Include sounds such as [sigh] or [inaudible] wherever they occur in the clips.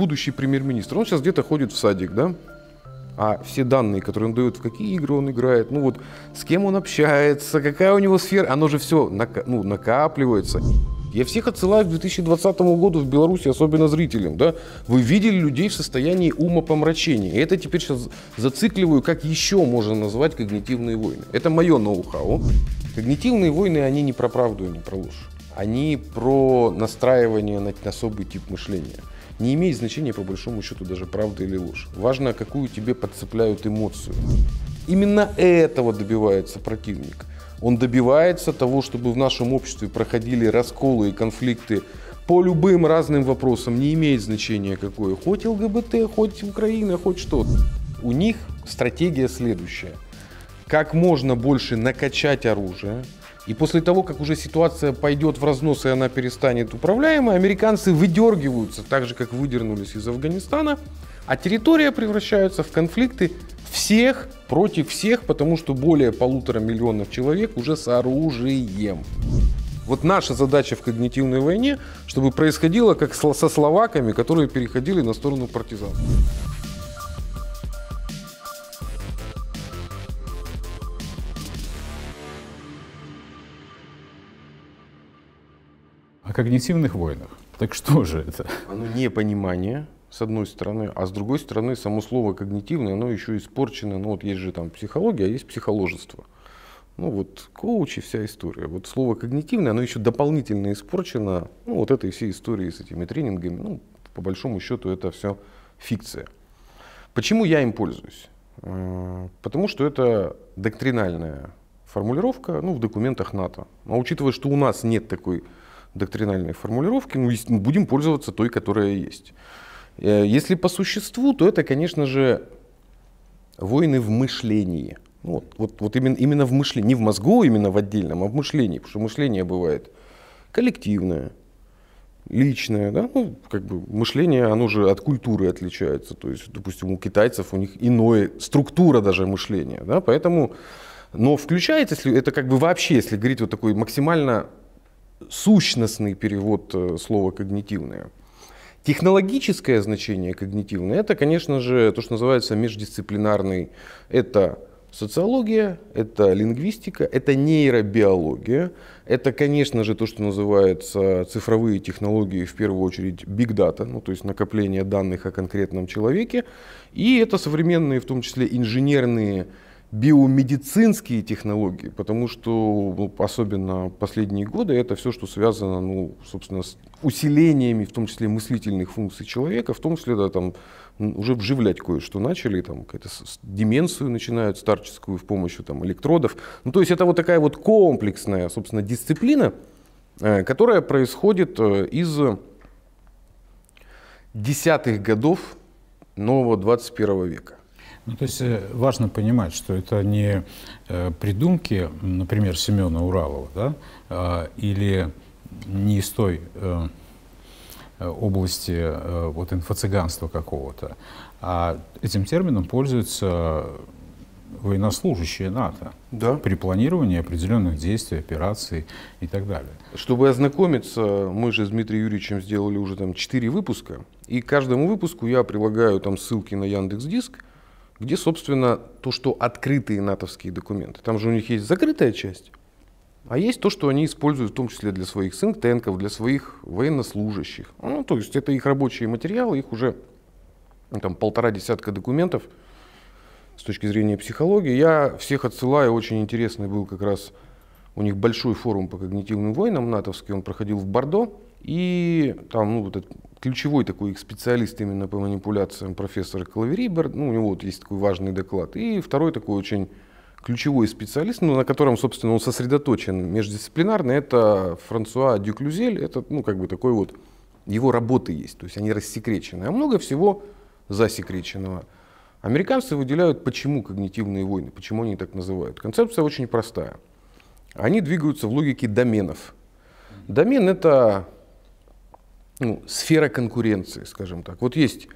будущий премьер-министр, он сейчас где-то ходит в садик, да? А все данные, которые он дает, в какие игры он играет, ну вот с кем он общается, какая у него сфера, оно же все нака- ну, накапливается. Я всех отсылаю к 2020 году в Беларуси, особенно зрителям. Да? Вы видели людей в состоянии ума помрачения. И это теперь сейчас зацикливаю, как еще можно назвать когнитивные войны. Это мое ноу-хау. Когнитивные войны, они не про правду и не про ложь. Они про настраивание на особый тип мышления не имеет значения по большому счету даже правда или ложь. Важно, какую тебе подцепляют эмоцию. Именно этого добивается противник. Он добивается того, чтобы в нашем обществе проходили расколы и конфликты по любым разным вопросам, не имеет значения какое. Хоть ЛГБТ, хоть Украина, хоть что-то. У них стратегия следующая. Как можно больше накачать оружие, и после того, как уже ситуация пойдет в разнос и она перестанет управляемой, американцы выдергиваются, так же, как выдернулись из Афганистана, а территория превращается в конфликты всех против всех, потому что более полутора миллионов человек уже с оружием. Вот наша задача в когнитивной войне, чтобы происходило как со словаками, которые переходили на сторону партизан. о когнитивных войнах. Так что же это? Оно непонимание, с одной стороны, а с другой стороны, само слово когнитивное, оно еще испорчено. Ну вот есть же там психология, а есть психоложество. Ну вот коучи, вся история. Вот слово когнитивное, оно еще дополнительно испорчено. Ну вот этой всей истории с этими тренингами. Ну, по большому счету, это все фикция. Почему я им пользуюсь? Э, потому что это доктринальная формулировка ну, в документах НАТО. А учитывая, что у нас нет такой доктринальные формулировки, ну, ну, будем пользоваться той, которая есть. Э, если по существу, то это, конечно же, войны в мышлении. Ну, вот, вот, вот именно, именно в мышлении, не в мозгу именно в отдельном, а в мышлении, потому что мышление бывает коллективное, личное, да, ну, как бы мышление, оно же от культуры отличается, то есть, допустим, у китайцев у них иное, структура даже мышления, да, поэтому, но включается, если это как бы вообще, если говорить вот такой максимально сущностный перевод э, слова когнитивное. Технологическое значение когнитивное – это, конечно же, то, что называется междисциплинарный. Это социология, это лингвистика, это нейробиология, это, конечно же, то, что называется цифровые технологии, в первую очередь big data, ну, то есть накопление данных о конкретном человеке, и это современные, в том числе, инженерные технологии, биомедицинские технологии, потому что ну, особенно последние годы это все, что связано, ну, собственно, с усилениями, в том числе мыслительных функций человека, в том числе да, там уже вживлять кое-что начали, там какая то деменцию начинают старческую в помощью там электродов. Ну, то есть это вот такая вот комплексная, собственно, дисциплина, э, которая происходит э, из десятых годов нового 21 века. Ну, то есть э, важно понимать, что это не э, придумки, например, Семена Уралова, да, а, или не из той э, области вот инфо-цыганства какого-то. А этим термином пользуются военнослужащие НАТО да. при планировании определенных действий, операций и так далее. Чтобы ознакомиться, мы же с Дмитрием Юрьевичем сделали уже там 4 выпуска, и к каждому выпуску я прилагаю там ссылки на Яндекс Диск, где, собственно, то, что открытые натовские документы. Там же у них есть закрытая часть, а есть то, что они используют в том числе для своих синктенков, для своих военнослужащих. Ну, то есть это их рабочие материалы, их уже ну, там полтора десятка документов с точки зрения психологии. Я всех отсылаю, очень интересный был как раз у них большой форум по когнитивным войнам натовский, он проходил в Бордо, и там ну, вот этот ключевой такой их специалист именно по манипуляциям профессор Клаверибер, ну, у него вот есть такой важный доклад, и второй такой очень ключевой специалист, ну, на котором, собственно, он сосредоточен междисциплинарно, это Франсуа Дюклюзель, это, ну, как бы такой вот, его работы есть, то есть они рассекречены, а много всего засекреченного. Американцы выделяют, почему когнитивные войны, почему они так называют. Концепция очень простая. Они двигаются в логике доменов. Домен — это ну, сфера конкуренции, скажем так. Вот есть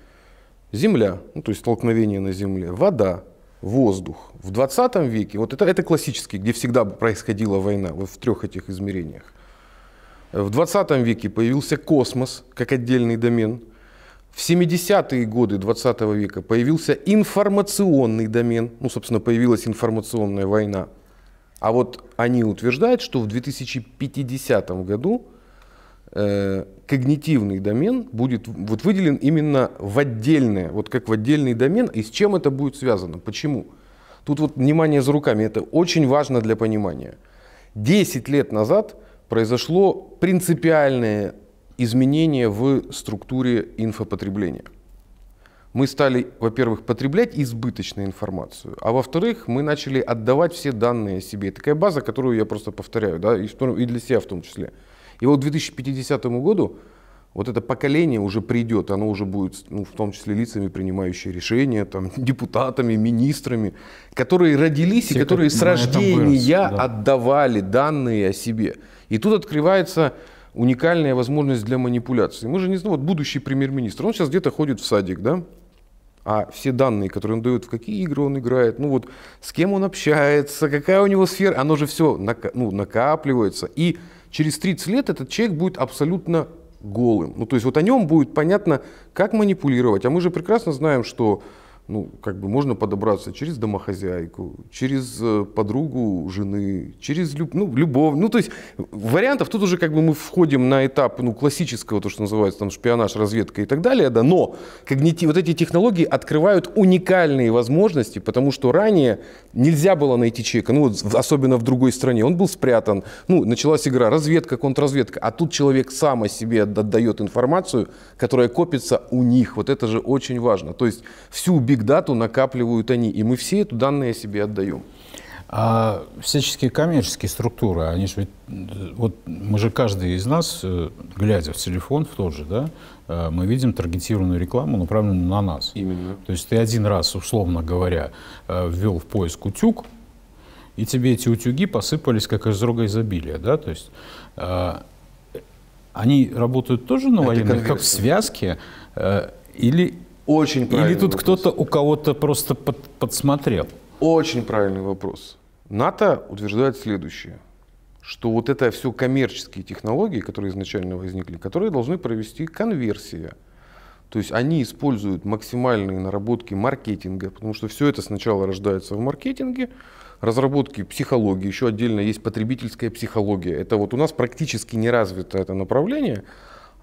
земля, ну, то есть столкновение на земле, вода, воздух. В 20 веке, вот это, это классический, где всегда происходила война, вот в трех этих измерениях. В 20 веке появился космос как отдельный домен. В 70-е годы 20 века появился информационный домен. Ну, собственно, появилась информационная война. А вот они утверждают, что в 2050 году Э, когнитивный домен будет вот выделен именно в отдельное, вот как в отдельный домен, и с чем это будет связано, почему. Тут вот внимание за руками, это очень важно для понимания. 10 лет назад произошло принципиальное изменение в структуре инфопотребления. Мы стали, во-первых, потреблять избыточную информацию, а во-вторых, мы начали отдавать все данные себе. Такая база, которую я просто повторяю, да, и для себя в том числе – и вот к 2050 году вот это поколение уже придет, оно уже будет, ну, в том числе лицами, принимающие решения, там, [laughs] депутатами, министрами, которые родились Все и которые с рождения вырос, да. отдавали данные о себе. И тут открывается уникальная возможность для манипуляции. Мы же не знаем, вот будущий премьер-министр, он сейчас где-то ходит в садик, да? А все данные, которые он дает, в какие игры он играет, ну вот с кем он общается, какая у него сфера, оно же все нака ну, накапливается. И через 30 лет этот человек будет абсолютно голым. Ну, то есть вот о нем будет понятно, как манипулировать. А мы же прекрасно знаем, что ну, как бы можно подобраться через домохозяйку, через э, подругу жены, через люб, ну, любовь. Ну, то есть вариантов тут уже как бы мы входим на этап ну, классического, то, что называется там шпионаж, разведка и так далее, да, но когнитив, вот эти технологии открывают уникальные возможности, потому что ранее нельзя было найти человека, ну, вот, особенно в другой стране, он был спрятан, ну, началась игра разведка, контрразведка, а тут человек сам о себе отдает информацию, которая копится у них, вот это же очень важно, то есть всю бигдату накапливают они, и мы все эту данные о себе отдаем. А всяческие коммерческие структуры, они же ведь, вот мы же каждый из нас, э, глядя в телефон в тот же, да, э, мы видим таргетированную рекламу, направленную на нас. Именно. То есть ты один раз, условно говоря, э, ввел в поиск утюг, и тебе эти утюги посыпались как из рога изобилия, да, то есть они работают тоже на военных, как в связке, или очень правильный Или тут кто-то у кого-то просто под, подсмотрел? Очень правильный вопрос. НАТО утверждает следующее, что вот это все коммерческие технологии, которые изначально возникли, которые должны провести конверсия. То есть они используют максимальные наработки маркетинга, потому что все это сначала рождается в маркетинге, разработки психологии, еще отдельно есть потребительская психология. Это вот у нас практически не развито это направление,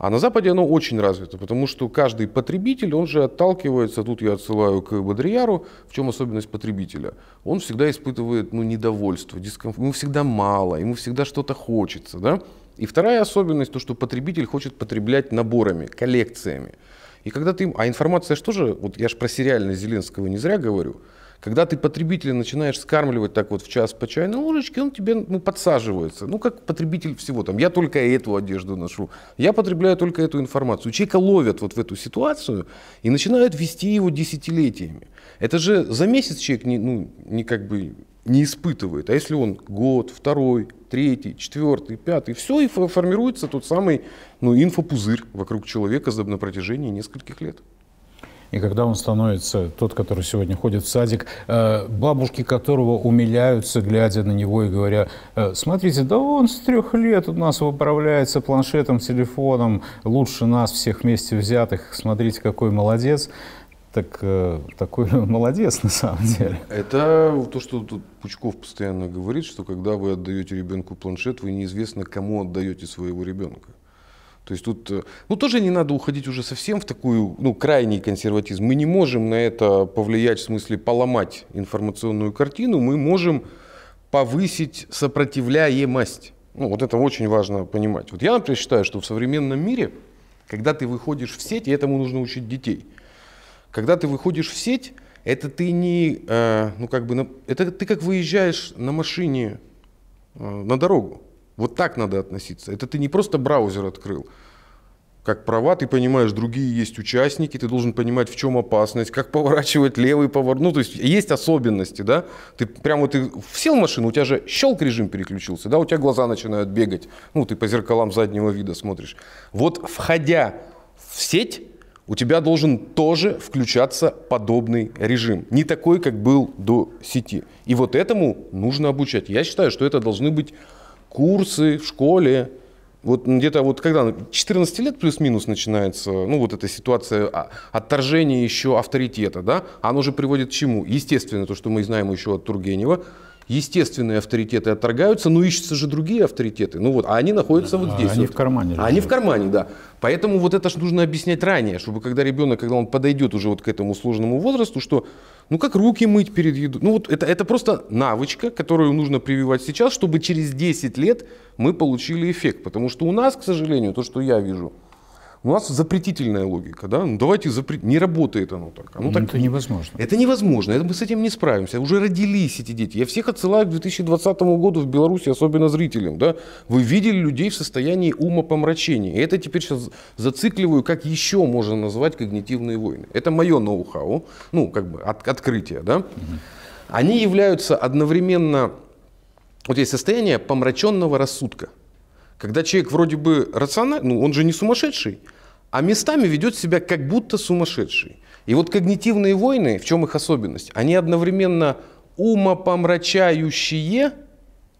а на Западе оно очень развито, потому что каждый потребитель, он же отталкивается, тут я отсылаю к Бодрияру, в чем особенность потребителя. Он всегда испытывает ну, недовольство, дискомфорт, ему всегда мало, ему всегда что-то хочется. Да? И вторая особенность, то, что потребитель хочет потреблять наборами, коллекциями. И когда ты... А информация что же... Вот я же про сериальность Зеленского не зря говорю. Когда ты потребителя начинаешь скармливать так вот в час по чайной ложечке, он тебе ну, подсаживается. Ну, как потребитель всего. Там, я только эту одежду ношу, я потребляю только эту информацию. Человека ловят вот в эту ситуацию и начинают вести его десятилетиями. Это же за месяц человек не, ну, не как бы не испытывает. А если он год, второй, третий, четвертый, пятый, все, и формируется тот самый ну, инфопузырь вокруг человека на протяжении нескольких лет и когда он становится тот, который сегодня ходит в садик, э, бабушки которого умиляются, глядя на него и говоря, «Э, смотрите, да он с трех лет у нас управляется планшетом, телефоном, лучше нас всех вместе взятых, смотрите, какой молодец. Так э, такой [laughs] молодец на самом деле. Это то, что тут Пучков постоянно говорит, что когда вы отдаете ребенку планшет, вы неизвестно кому отдаете своего ребенка. То есть тут, э, ну тоже не надо уходить уже совсем в такую, ну, крайний консерватизм. Мы не можем на это повлиять, в смысле поломать информационную картину, мы можем повысить сопротивляемость. Ну, вот это очень важно понимать. Вот я, например, считаю, что в современном мире, когда ты выходишь в сеть, и этому нужно учить детей, когда ты выходишь в сеть, это ты не, э, ну, как бы, это ты как выезжаешь на машине э, на дорогу. Вот так надо относиться. Это ты не просто браузер открыл. Как права, ты понимаешь, другие есть участники, ты должен понимать, в чем опасность, как поворачивать левый поворот. Ну, то есть есть особенности, да? Ты прямо вот ты сел в машину, у тебя же щелк режим переключился, да? У тебя глаза начинают бегать. Ну, ты по зеркалам заднего вида смотришь. Вот входя в сеть, у тебя должен тоже включаться подобный режим. Не такой, как был до сети. И вот этому нужно обучать. Я считаю, что это должны быть курсы в школе. Вот где-то вот когда 14 лет плюс-минус начинается, ну вот эта ситуация а, отторжения еще авторитета, да, оно же приводит к чему? Естественно, то, что мы знаем еще от Тургенева, естественные авторитеты отторгаются, но ищутся же другие авторитеты. Ну вот, а они находятся да, вот а, здесь. Они вот. в кармане. А они в кармане, да. Поэтому вот это же нужно объяснять ранее, чтобы когда ребенок, когда он подойдет уже вот к этому сложному возрасту, что ну как руки мыть перед едой. Ну вот это, это просто навычка, которую нужно прививать сейчас, чтобы через 10 лет мы получили эффект. Потому что у нас, к сожалению, то, что я вижу, у нас запретительная логика, да, ну давайте запретить, не работает оно так. Оно ну, так... Это невозможно. Это невозможно, это мы с этим не справимся. Уже родились эти дети. Я всех отсылаю к 2020 году в Беларуси, особенно зрителям, да. Вы видели людей в состоянии ума помрачения. И это теперь сейчас зацикливаю, как еще можно назвать когнитивные войны. Это мое ноу-хау, ну, как бы от, открытие, да. Угу. Они являются одновременно, вот есть состояние помраченного рассудка – когда человек вроде бы рациональный, ну он же не сумасшедший, а местами ведет себя как будто сумасшедший. И вот когнитивные войны, в чем их особенность? Они одновременно умопомрачающие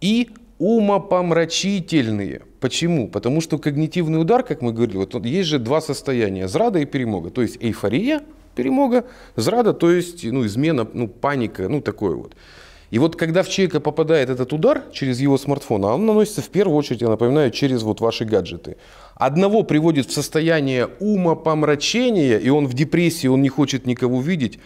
и умопомрачительные. Почему? Потому что когнитивный удар, как мы говорили, вот есть же два состояния – зрада и перемога. То есть эйфория, перемога, зрада, то есть ну, измена, ну, паника, ну, такое вот. И вот когда в человека попадает этот удар через его смартфон, а он наносится в первую очередь, я напоминаю, через вот ваши гаджеты. Одного приводит в состояние ума помрачения, и он в депрессии, он не хочет никого видеть,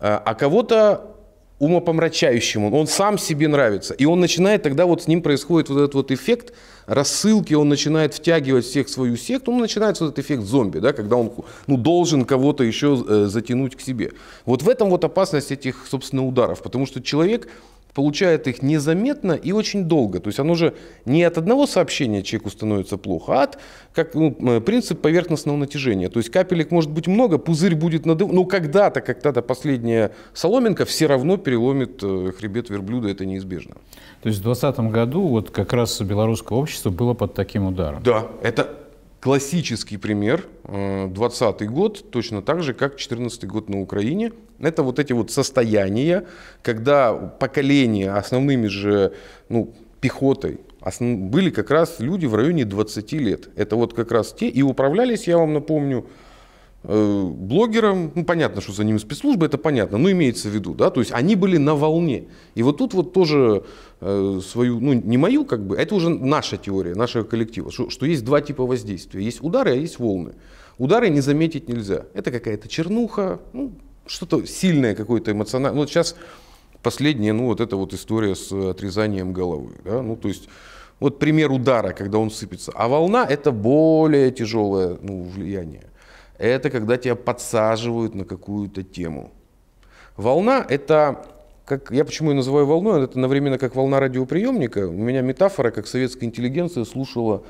а, а кого-то умопомрачающим он, он сам себе нравится. И он начинает, тогда вот с ним происходит вот этот вот эффект рассылки, он начинает втягивать всех в свою секту, он ну, начинается вот этот эффект зомби, да, когда он ну, должен кого-то еще э, затянуть к себе. Вот в этом вот опасность этих, собственно, ударов, потому что человек получает их незаметно и очень долго. То есть оно же не от одного сообщения человеку становится плохо, а от как, ну, принцип поверхностного натяжения. То есть капелек может быть много, пузырь будет надув, Но ну, когда-то, когда-то последняя соломинка все равно переломит э, хребет верблюда, это неизбежно. То есть в 2020 году вот как раз белорусское общество было под таким ударом? Да, это классический пример, 20 э, год, точно так же, как 14 год на Украине. Это вот эти вот состояния, когда поколение основными же ну, пехотой основ... были как раз люди в районе 20 лет. Это вот как раз те, и управлялись, я вам напомню, Э, блогерам, ну понятно, что за ними спецслужбы, это понятно, но ну, имеется в виду, да, то есть они были на волне. И вот тут вот тоже э, свою, ну не мою как бы, а это уже наша теория, нашего коллектива, что, что есть два типа воздействия, есть удары, а есть волны. Удары не заметить нельзя, это какая-то чернуха, ну что-то сильное какое-то эмоциональное. Ну, вот сейчас последняя, ну вот эта вот история с отрезанием головы, да, ну то есть вот пример удара, когда он сыпется, а волна это более тяжелое ну, влияние это когда тебя подсаживают на какую-то тему. Волна – это, как, я почему ее называю волной, это одновременно как волна радиоприемника. У меня метафора, как советская интеллигенция слушала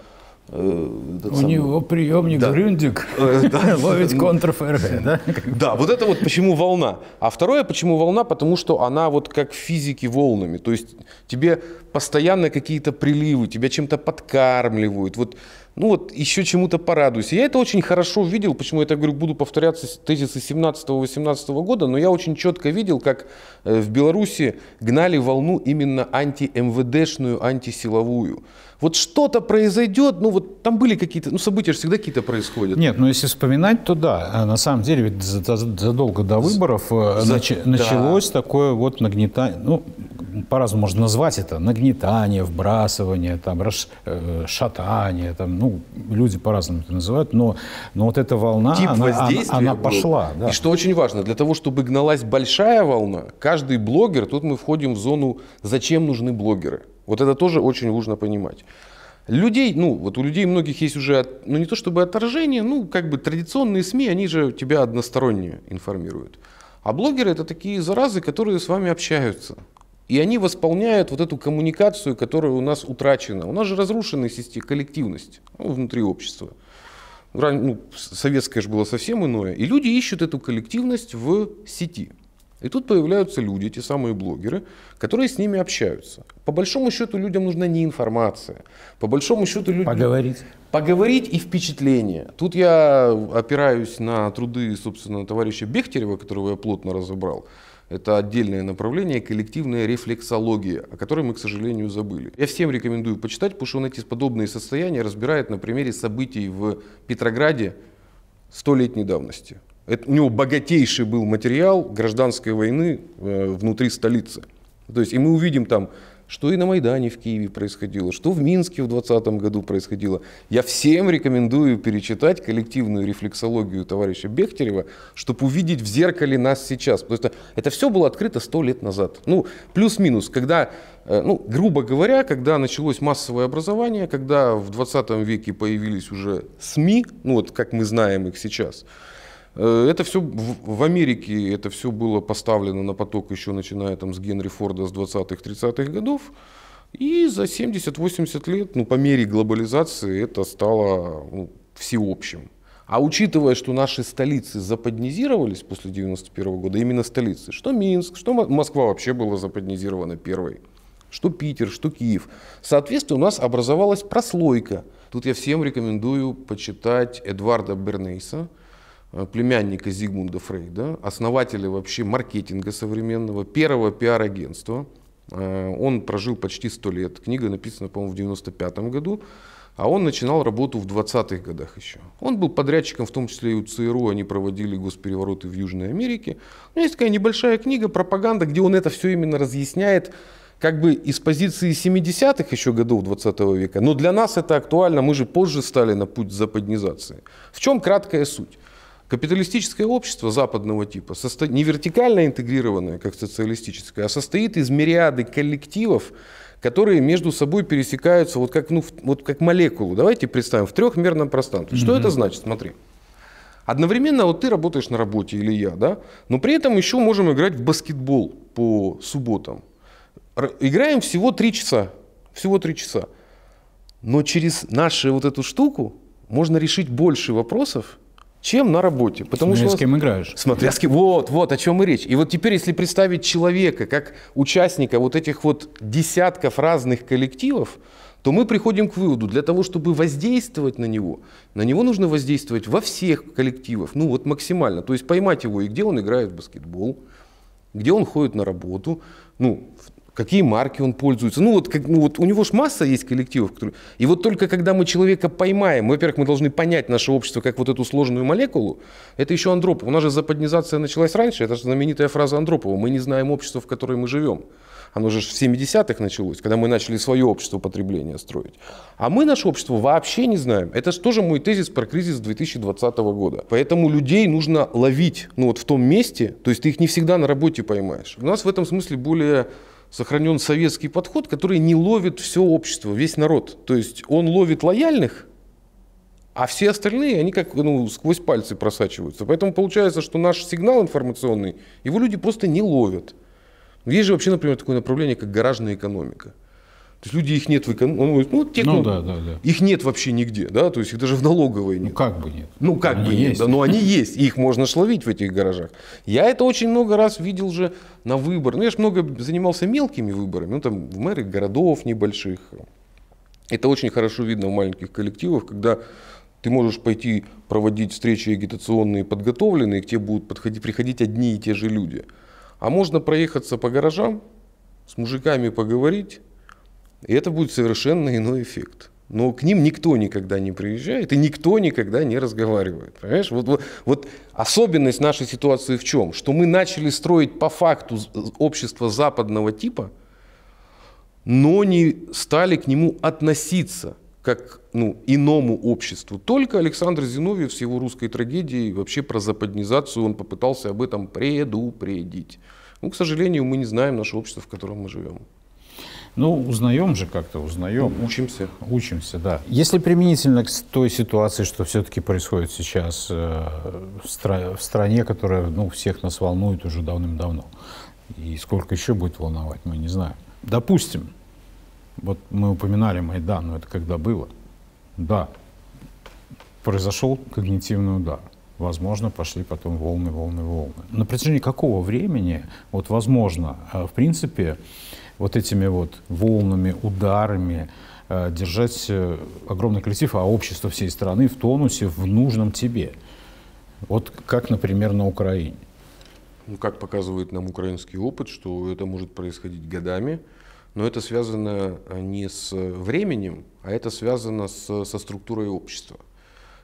э, у самый... него приемник да. Грюндик [laughs] э, да. [laughs] ловит контрфРГ, да? Да, вот это вот почему волна. А второе, почему волна, потому что она вот как физики волнами. То есть тебе постоянно какие-то приливы, тебя чем-то подкармливают. Вот ну вот еще чему-то порадуюсь. я это очень хорошо видел, почему я это говорю, буду повторяться тезисы 17-18 года, но я очень четко видел, как э, в Беларуси гнали волну именно анти-МВДшную, антисиловую вот что-то произойдет, ну вот там были какие-то, ну события же всегда какие-то происходят. Нет, ну если вспоминать, то да, а на самом деле ведь задолго до выборов э, За... нач... да. началось такое вот нагнетание, ну по-разному можно назвать это, нагнетание, вбрасывание, там, расш... Э, шатание, там, ну люди по-разному это называют, но, но вот эта волна, Тип она, она, она пошла. Да. И что очень важно, для того, чтобы гналась большая волна, каждый блогер, тут мы входим в зону «зачем нужны блогеры?». Вот это тоже очень нужно понимать. Людей, ну, вот у людей многих есть уже, ну, не то чтобы отторжение, ну, как бы традиционные СМИ, они же тебя односторонне информируют. А блогеры – это такие заразы, которые с вами общаются. И они восполняют вот эту коммуникацию, которая у нас утрачена. У нас же разрушена система коллективность ну, внутри общества. Ну, советское же было совсем иное. И люди ищут эту коллективность в сети. И тут появляются люди, те самые блогеры, которые с ними общаются. По большому счету людям нужна не информация. По большому счету людям... Поговорить. Поговорить и впечатление. Тут я опираюсь на труды, собственно, товарища Бехтерева, которого я плотно разобрал. Это отдельное направление, коллективная рефлексология, о которой мы, к сожалению, забыли. Я всем рекомендую почитать, потому что он эти подобные состояния разбирает на примере событий в Петрограде столетней давности. Это, у него богатейший был материал гражданской войны э, внутри столицы. То есть, и мы увидим там, что и на Майдане в Киеве происходило, что в Минске в 2020 году происходило. Я всем рекомендую перечитать коллективную рефлексологию товарища Бехтерева, чтобы увидеть в зеркале нас сейчас. Потому что это все было открыто сто лет назад. Ну, плюс-минус, когда, э, ну, грубо говоря, когда началось массовое образование, когда в 20 веке появились уже СМИ, ну вот как мы знаем их сейчас – Э, это все в Америке, это все было поставлено на поток еще начиная там с Генри Форда с 20-х, 30-х годов. И за 70-80 лет, ну, по мере глобализации, это стало ну, всеобщим. А учитывая, что наши столицы западнизировались после 91 года, именно столицы, что Минск, что Москва вообще была западнизирована первой, что Питер, что Киев, соответственно, у нас образовалась прослойка. Тут я всем рекомендую почитать Эдварда Бернейса – Э, племянника Зигмунда Фрейда, основателя вообще маркетинга современного, первого пиар-агентства. Э, он прожил почти 100 лет. Книга написана, по-моему, в 95 году. А он начинал работу в 20-х годах еще. Он был подрядчиком, в том числе и у ЦРУ, они проводили госперевороты в Южной Америке. У меня есть такая небольшая книга «Пропаганда», где он это все именно разъясняет, как бы из позиции 70-х еще годов 20 века, но для нас это актуально, мы же позже стали на путь западнизации. В чем краткая суть? Капиталистическое общество западного типа, не вертикально интегрированное, как социалистическое, а состоит из мириады коллективов, которые между собой пересекаются вот как, ну, вот как молекулу. Давайте представим в трехмерном пространстве. Mm-hmm. Что это значит? Смотри. Одновременно вот ты работаешь на работе или я, да, но при этом еще можем играть в баскетбол по субботам. Играем всего три часа, всего три часа. Но через нашу вот эту штуку можно решить больше вопросов, чем на работе. Потому смотря что, с кем играешь. Смотря с кем. Вот, вот о чем и речь. И вот теперь, если представить человека как участника вот этих вот десятков разных коллективов, то мы приходим к выводу, для того, чтобы воздействовать на него, на него нужно воздействовать во всех коллективах, ну вот максимально. То есть поймать его и где он играет в баскетбол, где он ходит на работу, ну, какие марки он пользуется. Ну вот, как, ну, вот у него же масса есть коллективов. Которые... И вот только когда мы человека поймаем, во-первых, мы должны понять наше общество как вот эту сложную молекулу, это еще Андропов. У нас же западнизация началась раньше, это же знаменитая фраза Андропова. Мы не знаем общество, в котором мы живем. Оно же в 70-х началось, когда мы начали свое общество потребления строить. А мы наше общество вообще не знаем. Это же тоже мой тезис про кризис 2020 года. Поэтому людей нужно ловить ну, вот в том месте, то есть ты их не всегда на работе поймаешь. У нас в этом смысле более сохранен советский подход, который не ловит все общество, весь народ. То есть он ловит лояльных, а все остальные, они как ну, сквозь пальцы просачиваются. Поэтому получается, что наш сигнал информационный, его люди просто не ловят. Есть же вообще, например, такое направление, как гаражная экономика – то есть люди их нет в эконом... Ну, ну, ну, те, ну, ну, да, да, да. их нет вообще нигде, да, то есть их даже в налоговой нет. Ну как бы нет. Ну как они бы есть. нет, да, но они есть, их можно шловить в этих гаражах. Я это очень много раз видел же на выбор, Ну я же много занимался мелкими выборами, ну там в мэры городов небольших. Это очень хорошо видно в маленьких коллективах, когда ты можешь пойти проводить встречи агитационные подготовленные, к тебе будут подходить, приходить одни и те же люди. А можно проехаться по гаражам, с мужиками поговорить, и это будет совершенно иной эффект. Но к ним никто никогда не приезжает и никто никогда не разговаривает. Понимаешь? Вот, вот, вот особенность нашей ситуации в чем? Что мы начали строить по факту общество западного типа, но не стали к нему относиться как ну, иному обществу. Только Александр Зиновьев с его русской трагедией вообще про западнизацию он попытался об этом предупредить. Ну, к сожалению, мы не знаем наше общество, в котором мы живем. Ну, узнаем же как-то, узнаем. Ну, учимся. Учимся, да. Если применительно к той ситуации, что все-таки происходит сейчас э, в, стра- в стране, которая ну, всех нас волнует уже давным-давно, и сколько еще будет волновать, мы не знаем. Допустим, вот мы упоминали Майдан, но это когда было. Да, произошел когнитивный удар. Возможно, пошли потом волны, волны, волны. На протяжении какого времени, вот возможно, э, в принципе, вот этими вот волнами, ударами, э, держать э, огромный коллектив, а общество всей страны в тонусе, в нужном тебе. Вот как, например, на Украине. Ну, как показывает нам украинский опыт, что это может происходить годами, но это связано э, не с временем, а это связано с, со структурой общества.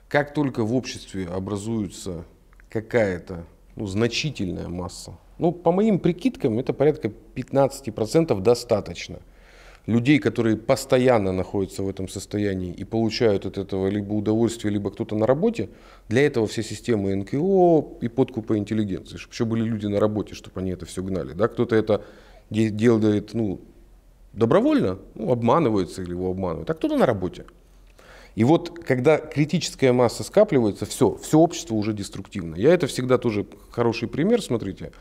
Как только в обществе образуется какая-то ну, значительная масса ну, по моим прикидкам, это порядка 15% достаточно. Людей, которые постоянно находятся в этом состоянии и получают от этого либо удовольствие, либо кто-то на работе, для этого все системы НКО и подкупа интеллигенции, чтобы еще были люди на работе, чтобы они это все гнали. Да? Кто-то это делает ну, добровольно, ну, обманывается или его обманывают, а кто-то на работе. И вот когда критическая масса скапливается, все, все общество уже деструктивно. Я это всегда тоже хороший пример, смотрите.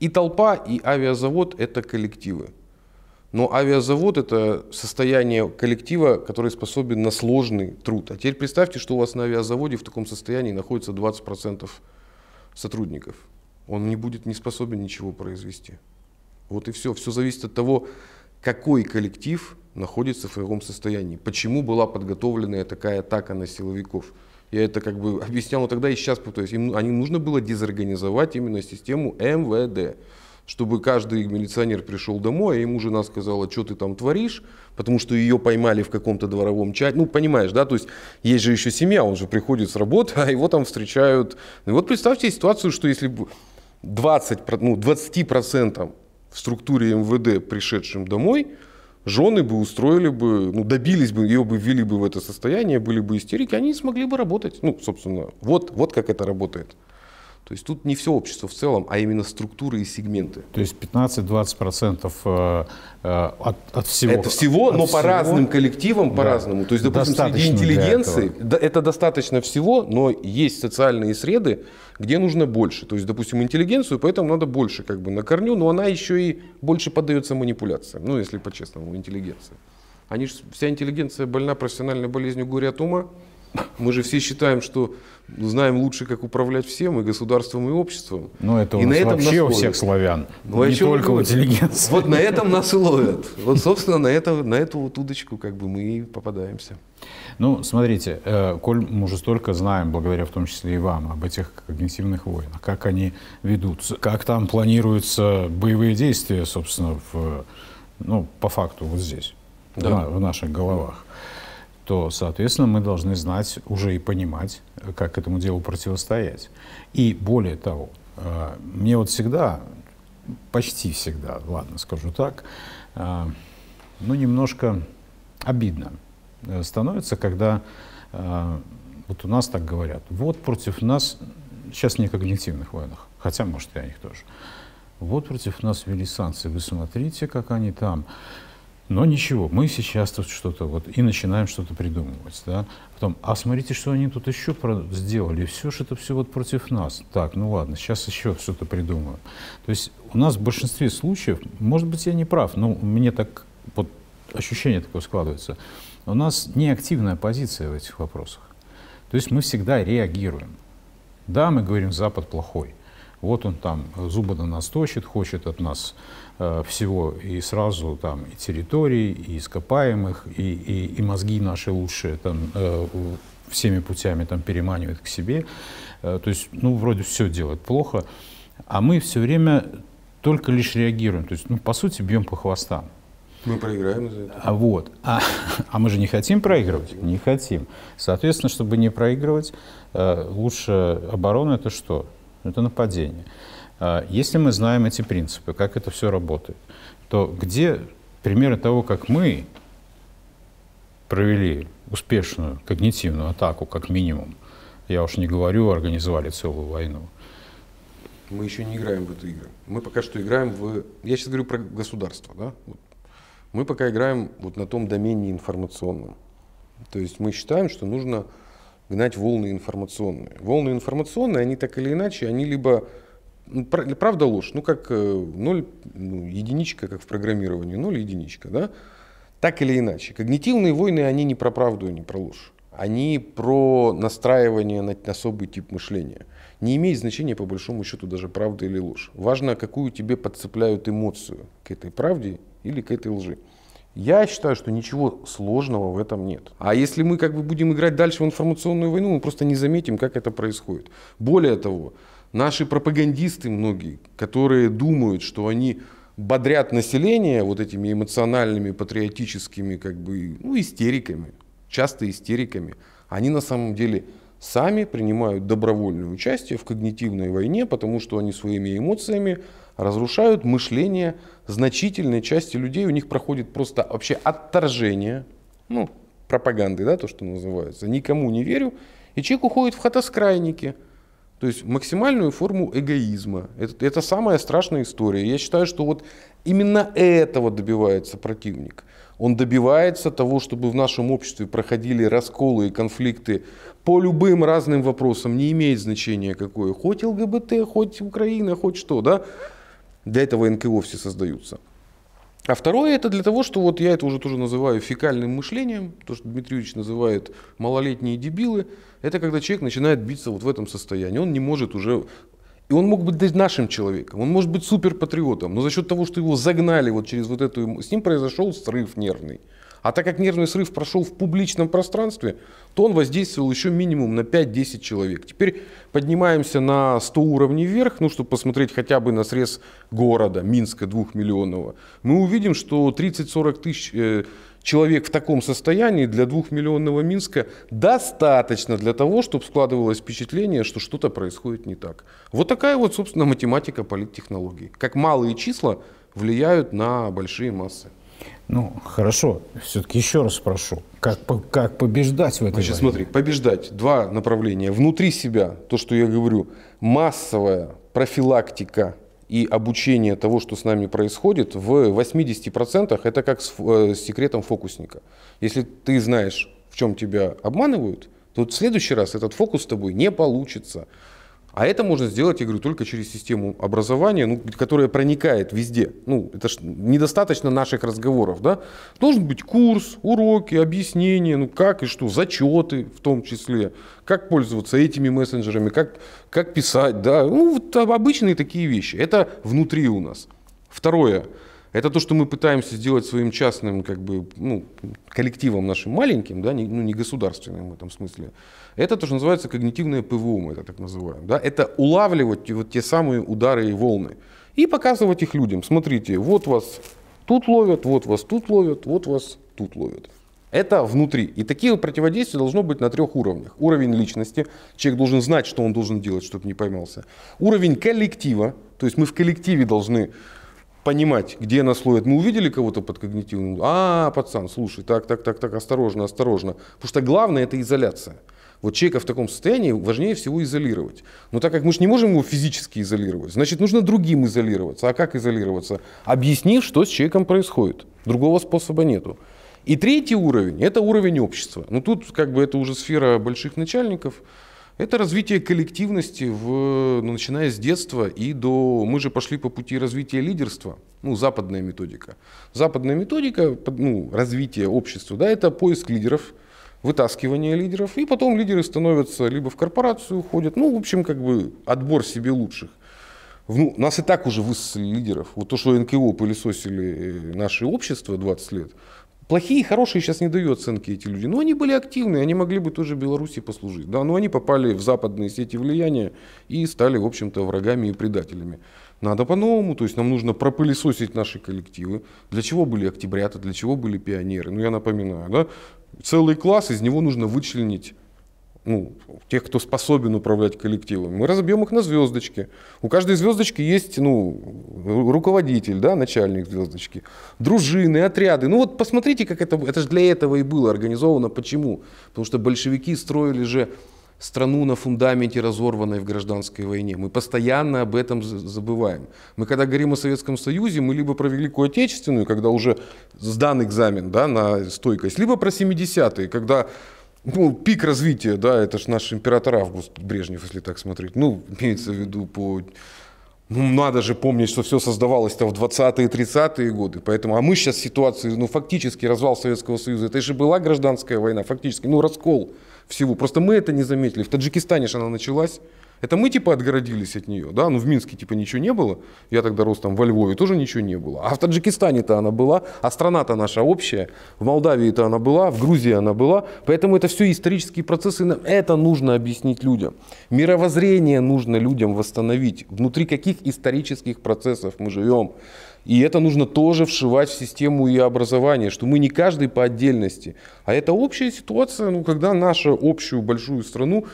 И толпа, и авиазавод – это коллективы. Но авиазавод – это состояние коллектива, который способен на сложный труд. А теперь представьте, что у вас на авиазаводе в таком состоянии находится 20% сотрудников. Он не будет не способен ничего произвести. Вот и все. Все зависит от того, какой коллектив находится в каком состоянии, почему была подготовленная такая атака на силовиков. Я это как бы объяснял но тогда и сейчас путаюсь. Им, они нужно было дезорганизовать именно систему МВД чтобы каждый милиционер пришел домой, а и ему жена сказала, что ты там творишь, потому что ее поймали в каком-то дворовом чате. Ну, понимаешь, да, то есть есть же еще семья, он же приходит с работы, [laughs] а его там встречают. И вот представьте ситуацию, что если бы 20, ну, 20% в структуре МВД, пришедшим домой, жены бы устроили бы, ну, добились бы, ее бы ввели бы в это состояние, были бы истерики, они смогли бы работать. Ну, собственно, вот, вот как это работает. То есть тут не все общество в целом, а именно структуры и сегменты. То есть 15-20% э, э, от, от всего. Это всего, от но всего? по разным коллективам, да. по-разному. То есть, допустим, достаточно среди интеллигенции это достаточно всего, но есть социальные среды, где нужно больше. То есть, допустим, интеллигенцию, поэтому надо больше как бы на корню, но она еще и больше поддается манипуляциям, ну, если по-честному, интеллигенция. Они же, вся интеллигенция больна профессиональной болезнью горя от ума, мы же все считаем, что ну, знаем лучше, как управлять всем, и государством, и обществом. Но ну, это и у на этом вообще у всех славян, ну, не только у интеллигенции. Вот на этом нас и ловят. Вот, собственно, на, это, на эту вот удочку как бы мы и попадаемся. Ну, смотрите, э, коль мы уже столько знаем, благодаря в том числе и вам, об этих когнитивных войнах, как они ведутся, как там планируются боевые действия, собственно, в, ну, по факту вот здесь, да. на, в наших головах то, соответственно, мы должны знать уже и понимать, э, как этому делу противостоять. И более того, э, мне вот всегда, почти всегда, ладно, скажу так, э, ну, немножко обидно становится, когда вот у нас так говорят, вот против нас, сейчас не о когнитивных войнах, хотя, может, и о них тоже, вот против нас ввели санкции, вы смотрите, как они там, но ничего, мы сейчас тут что-то вот и начинаем что-то придумывать. Да? Потом, а смотрите, что они тут еще сделали, все же это все вот против нас. Так, ну ладно, сейчас еще что-то придумаю. То есть у нас в большинстве случаев, может быть, я не прав, но мне так вот ощущение такое складывается, у нас неактивная позиция в этих вопросах. То есть мы всегда реагируем. Да, мы говорим, Запад плохой. Вот он там зубы на нас точит, хочет от нас Э, всего и сразу там и территорий, и ископаемых, и, и, и мозги наши лучшие там э, всеми путями там переманивают к себе. Э, то есть, ну, вроде все делает плохо, а мы все время только лишь реагируем. То есть, ну, по сути, бьем по хвостам. Мы проиграем за это. А вот. А, [laughs] а мы же не хотим проигрывать? Не хотим. Соответственно, чтобы не проигрывать, лучше оборона это что? Это нападение. А, если мы знаем эти принципы, как это все работает, то где примеры того, как мы провели успешную когнитивную атаку, как минимум, я уж не говорю, организовали целую войну. Мы еще не играем в эту игру. Мы пока что играем в... Я сейчас говорю про государство, да? Мы пока играем вот на том домене информационном. То есть мы считаем, что нужно гнать волны информационные. Волны информационные, они так или иначе, они либо ну, правда ложь, ну как э, ноль, ну, единичка, как в программировании, ноль единичка, да? Так или иначе, когнитивные войны, они не про правду и не про ложь. Они про настраивание на особый тип мышления. Не имеет значения, по большому счету, даже правда или ложь. Важно, какую тебе подцепляют эмоцию к этой правде или к этой лжи. Я считаю, что ничего сложного в этом нет. А если мы как бы будем играть дальше в информационную войну, мы просто не заметим, как это происходит. Более того, Наши пропагандисты многие, которые думают, что они бодрят население вот этими эмоциональными, патриотическими, как бы, ну, истериками, часто истериками, они на самом деле сами принимают добровольное участие в когнитивной войне, потому что они своими эмоциями разрушают мышление значительной части людей. У них проходит просто вообще отторжение, ну, пропаганды, да, то, что называется. Никому не верю. И человек уходит в хатоскрайники – то есть максимальную форму эгоизма. Это, это самая страшная история. Я считаю, что вот именно этого добивается противник. Он добивается того, чтобы в нашем обществе проходили расколы и конфликты по любым разным вопросам, не имеет значения какое. Хоть ЛГБТ, хоть Украина, хоть что, да? Для этого НКО все создаются. А второе это для того, что вот я это уже тоже называю фекальным мышлением, то, что Дмитрий Юрьевич называет малолетние дебилы, это когда человек начинает биться вот в этом состоянии. Он не может уже и он мог быть нашим человеком, он может быть суперпатриотом, но за счет того, что его загнали вот через вот эту... С ним произошел срыв нервный. А так как нервный срыв прошел в публичном пространстве, то он воздействовал еще минимум на 5-10 человек. Теперь поднимаемся на 100 уровней вверх, ну, чтобы посмотреть хотя бы на срез города, Минска двухмиллионного. Мы увидим, что 30-40 тысяч э, человек в таком состоянии для двухмиллионного Минска достаточно для того, чтобы складывалось впечатление, что что-то происходит не так. Вот такая вот, собственно, математика политтехнологий. Как малые числа влияют на большие массы. Ну, хорошо. Все-таки еще раз спрошу. Как, как побеждать в этой Значит, войне? смотри, побеждать. Два направления. Внутри себя, то, что я говорю, массовая профилактика и обучение того, что с нами происходит, в 80% это как с, э, с секретом фокусника. Если ты знаешь, в чем тебя обманывают, то вот в следующий раз этот фокус с тобой не получится. А это можно сделать, я говорю, только через систему образования, ну, которая проникает везде. Ну, это ж недостаточно наших разговоров, да? Должен быть курс, уроки, объяснения, ну, как и что, зачеты в том числе, как пользоваться этими мессенджерами, как, как писать, да? Ну, вот обычные такие вещи. Это внутри у нас. Второе. Это то, что мы пытаемся сделать своим частным, как бы, ну, коллективом нашим маленьким, да, не, ну, не государственным в этом смысле. Это тоже называется когнитивное ПВО, мы это так называем. Да? Это улавливать вот те самые удары и волны и показывать их людям. Смотрите, вот вас тут ловят, вот вас тут ловят, вот вас тут ловят. Это внутри. И такие противодействия должно быть на трех уровнях. Уровень личности. Человек должен знать, что он должен делать, чтобы не поймался. Уровень коллектива. То есть мы в коллективе должны понимать, где нас ловят. Мы увидели кого-то под когнитивным... А, пацан, слушай, так, так, так, так, осторожно, осторожно. Потому что главное – это изоляция вот человека в таком состоянии важнее всего изолировать. Но так как мы же не можем его физически изолировать, значит, нужно другим изолироваться. А как изолироваться? Объяснив, что с человеком происходит. Другого способа нету. И третий уровень – это уровень общества. Ну тут как бы это уже сфера больших начальников. Это развитие коллективности, в, ну, начиная с детства и до... Мы же пошли по пути развития лидерства, ну, западная методика. Западная методика ну, развития общества, да, это поиск лидеров – вытаскивание лидеров, и потом лидеры становятся либо в корпорацию уходят, ну, в общем, как бы отбор себе лучших. Ну, нас и так уже высосали лидеров. Вот то, что НКО пылесосили э, наше общество 20 лет, Плохие и хорошие сейчас не дают оценки эти люди, но они были активны, они могли бы тоже Беларуси послужить. Да, но они попали в западные сети влияния и стали, в общем-то, врагами и предателями. Надо по-новому, то есть нам нужно пропылесосить наши коллективы. Для чего были октябрята, для чего были пионеры? Ну, я напоминаю, да, целый класс, из него нужно вычленить ну, тех, кто способен управлять коллективом. Мы разобьем их на звездочки. У каждой звездочки есть ну, руководитель, да, начальник звездочки, дружины, отряды. Ну вот посмотрите, как это, это же для этого и было организовано. Почему? Потому что большевики строили же страну на фундаменте, разорванной в гражданской войне. Мы постоянно об этом забываем. Мы когда говорим о Советском Союзе, мы либо про Великую Отечественную, когда уже сдан экзамен да, на стойкость, либо про 70-е, когда ну, пик развития, да, это же наш император Август Брежнев, если так смотреть. Ну, имеется в виду по ну, надо же помнить, что все создавалось-то в 20-е, 30-е годы. Поэтому, а мы сейчас ситуацию, ну, фактически развал Советского Союза. Это же была гражданская война, фактически, ну, раскол всего. Просто мы это не заметили. В Таджикистане же она началась. Это мы типа отгородились от нее, да, ну в Минске типа ничего не было, я тогда рос там во Львове, тоже ничего не было, а в Таджикистане-то она была, а страна-то наша общая, в Молдавии-то она была, в Грузии она была, поэтому это все исторические процессы, нам это нужно объяснить людям. Мировоззрение нужно людям восстановить, внутри каких исторических процессов мы живем. И это нужно тоже вшивать в систему и образование, что мы не каждый по отдельности. А это общая ситуация, ну, когда нашу общую большую страну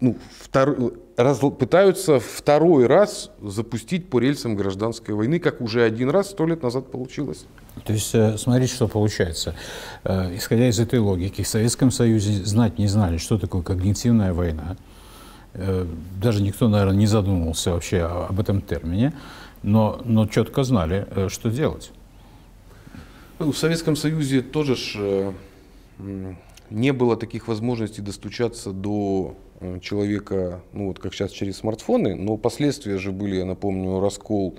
ну, втор... раз... пытаются второй раз запустить по рельсам гражданской войны, как уже один раз сто лет назад получилось. То есть, э, смотрите, что получается. Э, исходя из этой логики, в Советском Союзе знать не знали, что такое когнитивная война. Э, даже никто, наверное, не задумывался вообще об этом термине но, но четко знали, э, что делать. Ну, в Советском Союзе тоже ж, э, не было таких возможностей достучаться до э, человека, ну вот как сейчас через смартфоны, но последствия же были, я напомню, раскол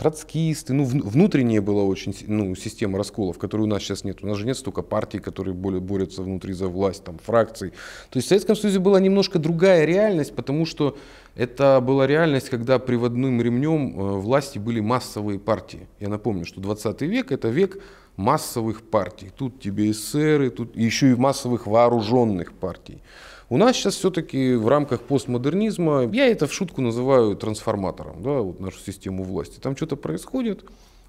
троцкисты, ну, внутренняя была очень ну, система расколов, которой у нас сейчас нет. У нас же нет столько партий, которые борются внутри за власть, там, фракций. То есть в Советском Союзе была немножко другая реальность, потому что это была реальность, когда приводным ремнем э, власти были массовые партии. Я напомню, что 20 век – это век массовых партий. Тут тебе эсеры, тут еще и массовых вооруженных партий. У нас сейчас все-таки в рамках постмодернизма, я это в шутку называю трансформатором, да, вот нашу систему власти. Там что-то происходит,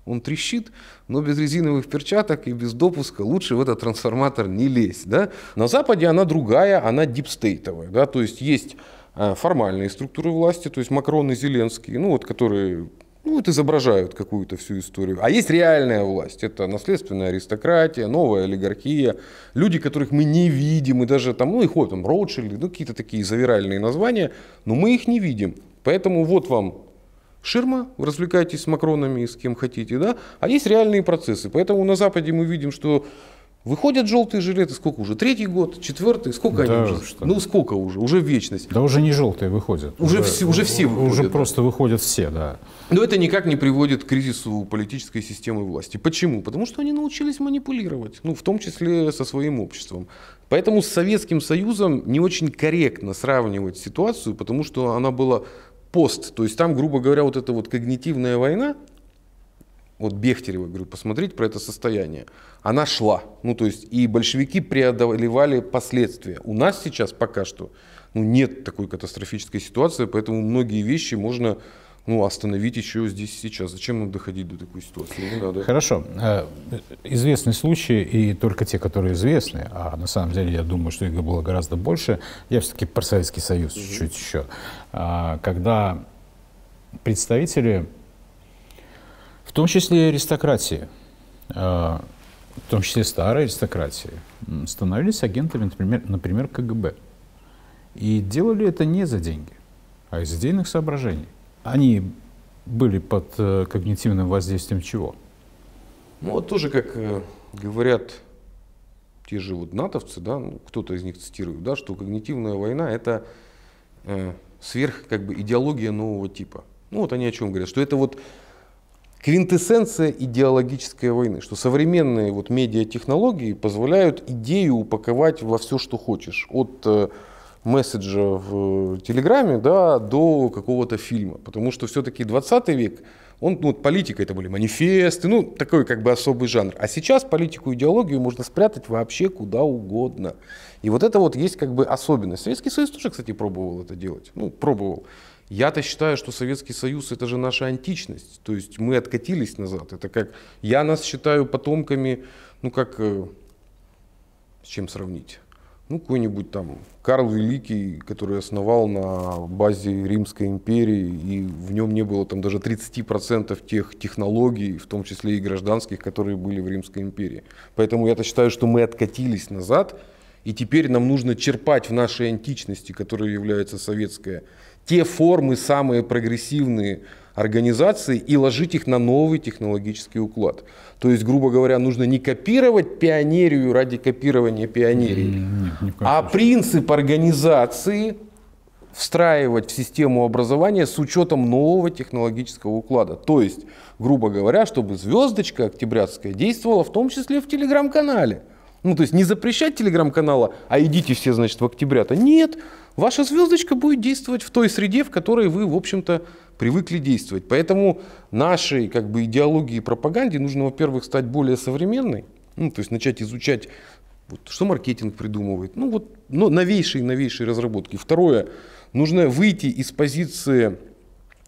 он трещит, но без резиновых перчаток и без допуска лучше в этот трансформатор не лезть. Да? На Западе она другая, она дипстейтовая. Да? То есть есть э, формальные структуры власти, то есть Макрон и Зеленский, ну вот которые ну, вот изображают какую-то всю историю. А есть реальная власть. Это наследственная аристократия, новая олигархия, люди, которых мы не видим, и даже там, ну, их вот там ротшильды, ну, какие-то такие завиральные названия, но мы их не видим. Поэтому вот вам ширма, развлекайтесь с Макронами, с кем хотите, да, а есть реальные процессы. Поэтому на Западе мы видим, что Выходят желтые жилеты, сколько уже? Третий год, четвертый, сколько да, они уже? Что? Ну сколько уже? Уже вечность. Да уже не желтые выходят. Уже, уже, все, уже все выходят. Уже просто выходят все, да. Но это никак не приводит к кризису политической системы власти. Почему? Потому что они научились манипулировать, ну в том числе со своим обществом. Поэтому с Советским Союзом не очень корректно сравнивать ситуацию, потому что она была пост. То есть там, грубо говоря, вот эта вот когнитивная война, вот Бехтерева, говорю, посмотреть про это состояние, она шла. Ну, то есть и большевики преодолевали последствия. У нас сейчас пока что ну, нет такой катастрофической ситуации, поэтому многие вещи можно ну, остановить еще здесь сейчас. Зачем нам доходить до такой ситуации? Не надо. Хорошо. Э, Известный случай, и только те, которые известны, а на самом деле я думаю, что их было гораздо больше, я все-таки про Советский Союз чуть-чуть угу. еще, а, когда представители в том числе аристократии, а, в том числе старые аристократии, становились агентами, например, например, КГБ. И делали это не за деньги, а из идейных соображений. Они были под э, когнитивным воздействием чего? Ну, вот тоже, как э, говорят те же вот натовцы, да, ну, кто-то из них цитирует, да, что когнитивная война – это э, сверх как бы идеология нового типа. Ну вот они о чем говорят, что это вот квинтэссенция идеологической войны, что современные вот медиатехнологии позволяют идею упаковать во все, что хочешь, от э, месседжа в э, Телеграме да, до какого-то фильма. Потому что все-таки 20 век, он, ну, политика это были манифесты, ну, такой как бы особый жанр. А сейчас политику и идеологию можно спрятать вообще куда угодно. И вот это вот есть как бы особенность. Советский Союз тоже, кстати, пробовал это делать. Ну, пробовал. Я-то считаю, что Советский Союз – это же наша античность. То есть мы откатились назад. Это как… Я нас считаю потомками, ну как… Э, с чем сравнить? Ну, какой-нибудь там Карл Великий, который основал на базе Римской империи, и в нем не было там даже 30% тех технологий, в том числе и гражданских, которые были в Римской империи. Поэтому я-то считаю, что мы откатились назад, и теперь нам нужно черпать в нашей античности, которая является советская те формы самые прогрессивные организации и ложить их на новый технологический уклад. То есть, грубо говоря, нужно не копировать пионерию ради копирования пионерии, нет, нет, а принцип организации встраивать в систему образования с учетом нового технологического уклада. То есть, грубо говоря, чтобы звездочка октябрятская действовала в том числе в телеграм-канале. Ну, то есть не запрещать телеграм-канала, а идите все, значит, в октября-то. Нет, ваша звездочка будет действовать в той среде, в которой вы, в общем-то, привыкли действовать. Поэтому нашей как бы, идеологии и пропаганде нужно, во-первых, стать более современной, ну, то есть начать изучать, вот, что маркетинг придумывает, ну вот но новейшие новейшие разработки. Второе, нужно выйти из позиции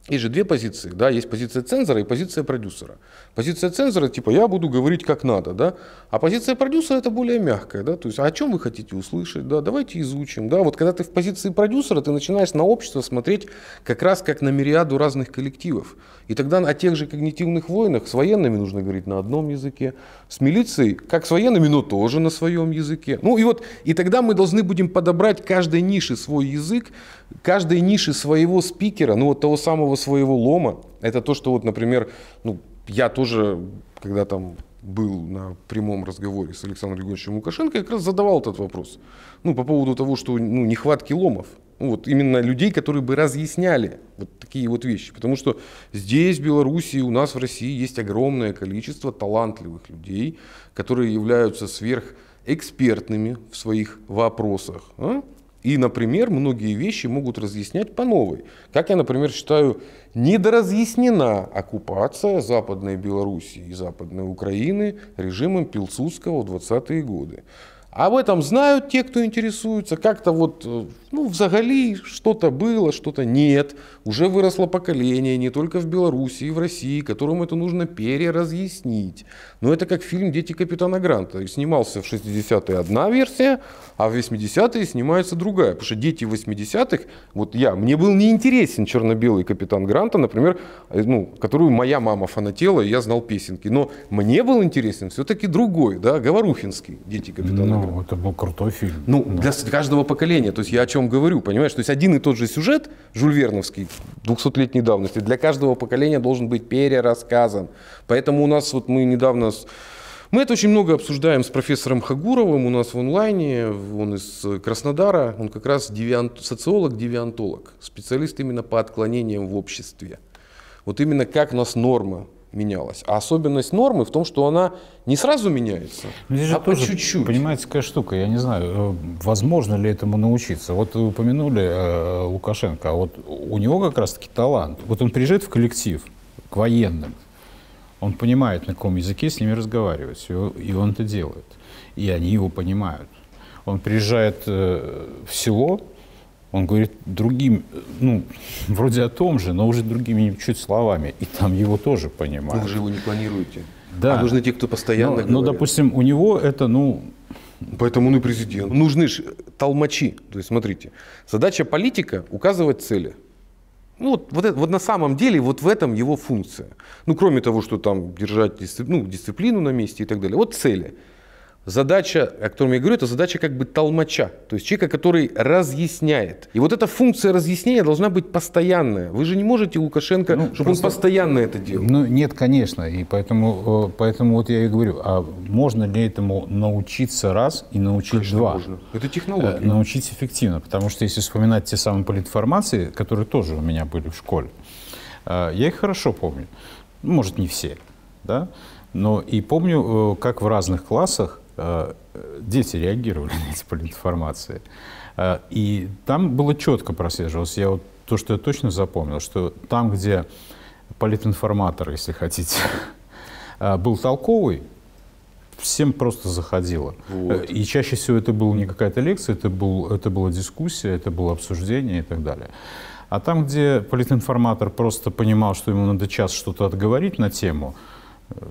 есть же две позиции, да, есть позиция цензора и позиция продюсера. Позиция цензора, типа, я буду говорить как надо, да, а позиция продюсера это более мягкая, да, то есть, а о чем вы хотите услышать, да, давайте изучим, да, вот когда ты в позиции продюсера, ты начинаешь на общество смотреть как раз как на мириаду разных коллективов, и тогда о тех же когнитивных войнах с военными нужно говорить на одном языке, с милицией, как с военными, но тоже на своем языке, ну и вот, и тогда мы должны будем подобрать каждой нише свой язык, каждой нише своего спикера, ну вот того самого своего лома, это то, что вот, например, ну, я тоже, когда там был на прямом разговоре с Александром Григорьевичем Лукашенко, я как раз задавал этот вопрос. Ну, по поводу того, что ну, нехватки ломов. Ну, вот именно людей, которые бы разъясняли вот такие вот вещи. Потому что здесь, в Беларуси, у нас в России есть огромное количество талантливых людей, которые являются сверхэкспертными в своих вопросах. А? И, например, многие вещи могут разъяснять по новой. Как я, например, считаю, недоразъяснена оккупация Западной Белоруссии и Западной Украины режимом Пилсудского в 20-е годы. Об а этом знают те, кто интересуется. Как-то вот, э, ну, взагалі что-то было, что-то нет. Уже выросло поколение, не только в Беларуси, и в России, которому это нужно переразъяснить. Но это как фильм «Дети капитана Гранта». Снимался в 60-е одна версия, а в 80-е снимается другая. Потому что дети 80-х, вот я, мне был неинтересен черно-белый капитан Гранта, например, э, ну, которую моя мама фанатела, и я знал песенки. Но мне был интересен все-таки другой, да, Говорухинский «Дети капитана ну, ну, это был крутой фильм. Ну, да. для каждого поколения. То есть я о чем говорю, понимаешь? То есть один и тот же сюжет, Жюль Верновский, 200-летней давности, для каждого поколения должен быть перерассказан. Поэтому у нас, вот мы недавно мы это очень много обсуждаем с профессором Хагуровым у нас в онлайне, он из Краснодара, он как раз девиант, социолог-девиантолог, специалист именно по отклонениям в обществе. Вот именно как у нас норма менялась. А особенность нормы в том, что она не сразу меняется, Но ну, здесь а по чуть-чуть. Понимаете, какая штука, я не знаю, э, возможно ли этому научиться. Вот вы упомянули э, Лукашенко, а вот у него как раз-таки талант. Вот он приезжает в коллектив, к военным, он понимает, на каком языке с ними разговаривать, и он это делает. И они его понимают. Он приезжает э, в село, он говорит другим, ну, вроде о том же, но уже другими чуть словами. И там его тоже понимают. Вы же его не планируете. Да. А нужны те, кто постоянно но, Но, допустим, у него это, ну... Поэтому он и президент. Ну, нужны же толмачи. То есть, смотрите, задача политика – указывать цели. Ну, вот, вот, это, вот на самом деле вот в этом его функция. Ну, кроме того, что там держать дисцип, ну, дисциплину на месте и так далее. Вот цели задача, о которой я говорю, это задача как бы толмача, то есть человека, который разъясняет. И вот эта функция разъяснения должна быть постоянная. Вы же не можете Лукашенко, ну, чтобы просто, он постоянно это делал. Ну, нет, конечно, и поэтому, э, поэтому вот я и говорю, а можно ли этому научиться раз и научить конечно, два? можно. Это технология. Э, научить эффективно, потому что если вспоминать те самые политформации, которые тоже у меня были в школе, э, я их хорошо помню, может, не все, да, но и помню, как в разных классах Э, дети реагировали [laughs] на эти политинформации. Э, и там было четко прослеживалось. Я вот то, что я точно запомнил, что там, где политинформатор, если хотите, [laughs] э, был толковый, всем просто заходило. Вот. И чаще всего это была не какая-то лекция, это, был, это была дискуссия, это было обсуждение и так далее. А там, где политинформатор просто понимал, что ему надо час что-то отговорить на тему,